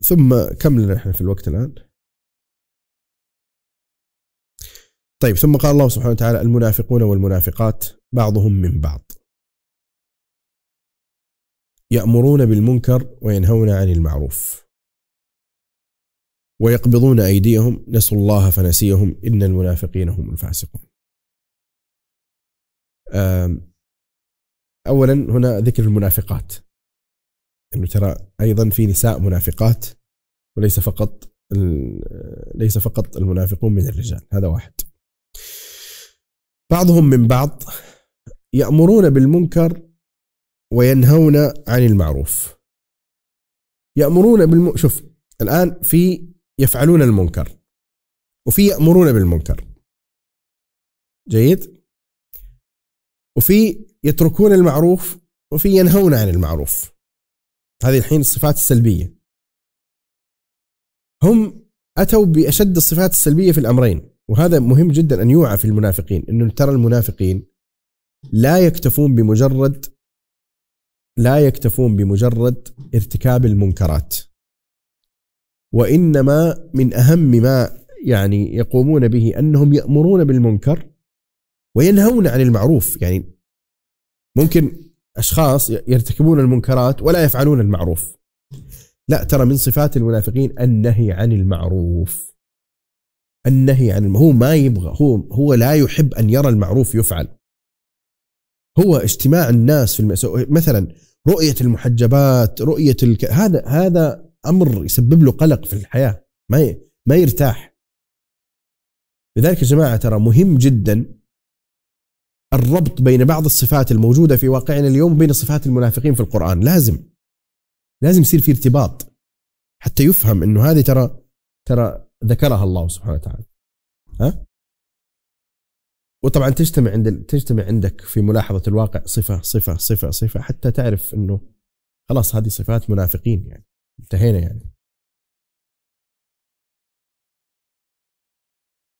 ثم كم لنا احنا في الوقت الآن طيب ثم قال الله سبحانه وتعالى المنافقون والمنافقات بعضهم من بعض يأمرون بالمنكر وينهون عن المعروف ويقبضون أيديهم نسوا الله فنسيهم إن المنافقين هم الفاسقون اولا هنا ذكر المنافقات انه ترى ايضا في نساء منافقات وليس فقط ليس فقط المنافقون من الرجال هذا واحد بعضهم من بعض يأمرون بالمنكر وينهون عن المعروف يأمرون بالم... شوف الآن في يفعلون المنكر وفي يأمرون بالمنكر جيد وفي يتركون المعروف وفي ينهون عن المعروف هذه الحين الصفات السلبية هم أتوا بأشد الصفات السلبية في الأمرين وهذا مهم جدا أن يوعى في المنافقين أنه ترى المنافقين لا يكتفون بمجرد لا يكتفون بمجرد ارتكاب المنكرات وإنما من أهم ما يعني يقومون به أنهم يأمرون بالمنكر وينهون عن المعروف يعني ممكن اشخاص يرتكبون المنكرات ولا يفعلون المعروف لا ترى من صفات المنافقين النهي عن المعروف النهي عن الم... هو ما يبغى هو هو لا يحب ان يرى المعروف يفعل هو اجتماع الناس في المأساة مثلا رؤية المحجبات رؤية الك... هذا هذا امر يسبب له قلق في الحياة ما ي... ما يرتاح لذلك يا جماعة ترى مهم جدا الربط بين بعض الصفات الموجوده في واقعنا اليوم وبين صفات المنافقين في القران لازم لازم يصير في ارتباط حتى يفهم انه هذه ترى ترى ذكرها الله سبحانه وتعالى ها وطبعا تجتمع عند تجتمع عندك في ملاحظه الواقع صفه صفه صفه صفه حتى تعرف انه خلاص هذه صفات منافقين يعني انتهينا يعني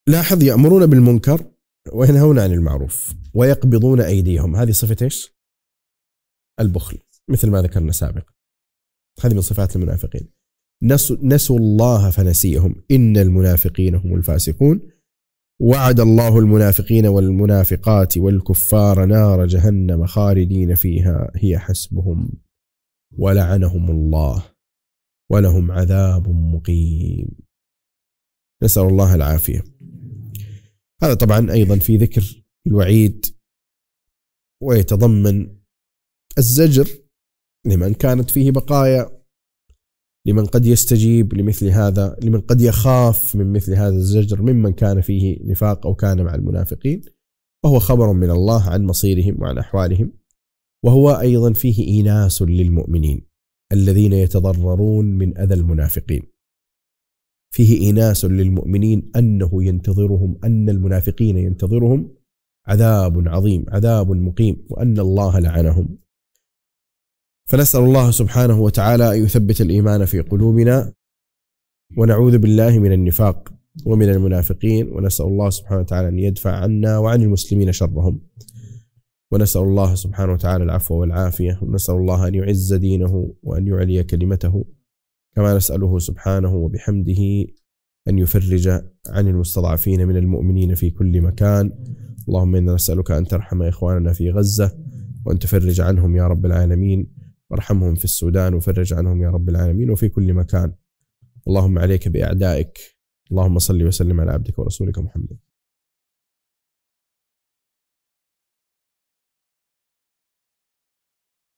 لاحظ يأمرون بالمنكر وينهون عن المعروف ويقبضون أيديهم هذه صفة إيش؟ البخل مثل ما ذكرنا سابقا هذه من صفات المنافقين نسوا, نسوا الله فنسيهم إن المنافقين هم الفاسقون وعد الله المنافقين والمنافقات والكفار نار جهنم خالدين فيها هي حسبهم ولعنهم الله ولهم عذاب مقيم نسأل الله العافية هذا طبعا أيضا في ذكر الوعيد ويتضمن الزجر لمن كانت فيه بقايا لمن قد يستجيب لمثل هذا لمن قد يخاف من مثل هذا الزجر ممن كان فيه نفاق أو كان مع المنافقين وهو خبر من الله عن مصيرهم وعن أحوالهم وهو أيضا فيه إيناس للمؤمنين الذين يتضررون من أذى المنافقين فيه إناس للمؤمنين أنه ينتظرهم أن المنافقين ينتظرهم عذاب عظيم عذاب مقيم وأن الله لعنهم فنسأل الله سبحانه وتعالى أن يثبت الإيمان في قلوبنا ونعوذ بالله من النفاق ومن المنافقين ونسأل الله سبحانه وتعالى أن يدفع عنا وعن المسلمين شرهم ونسأل الله سبحانه وتعالى العفو والعافية ونسأل الله أن يعز دينه وأن يعلي كلمته كما نسأله سبحانه وبحمده أن يفرج عن المستضعفين من المؤمنين في كل مكان اللهم إنا نسألك أن ترحم إخواننا في غزة وأن تفرج عنهم يا رب العالمين وارحمهم في السودان وفرج عنهم يا رب العالمين وفي كل مكان اللهم عليك بأعدائك اللهم صل وسلم على عبدك ورسولك محمد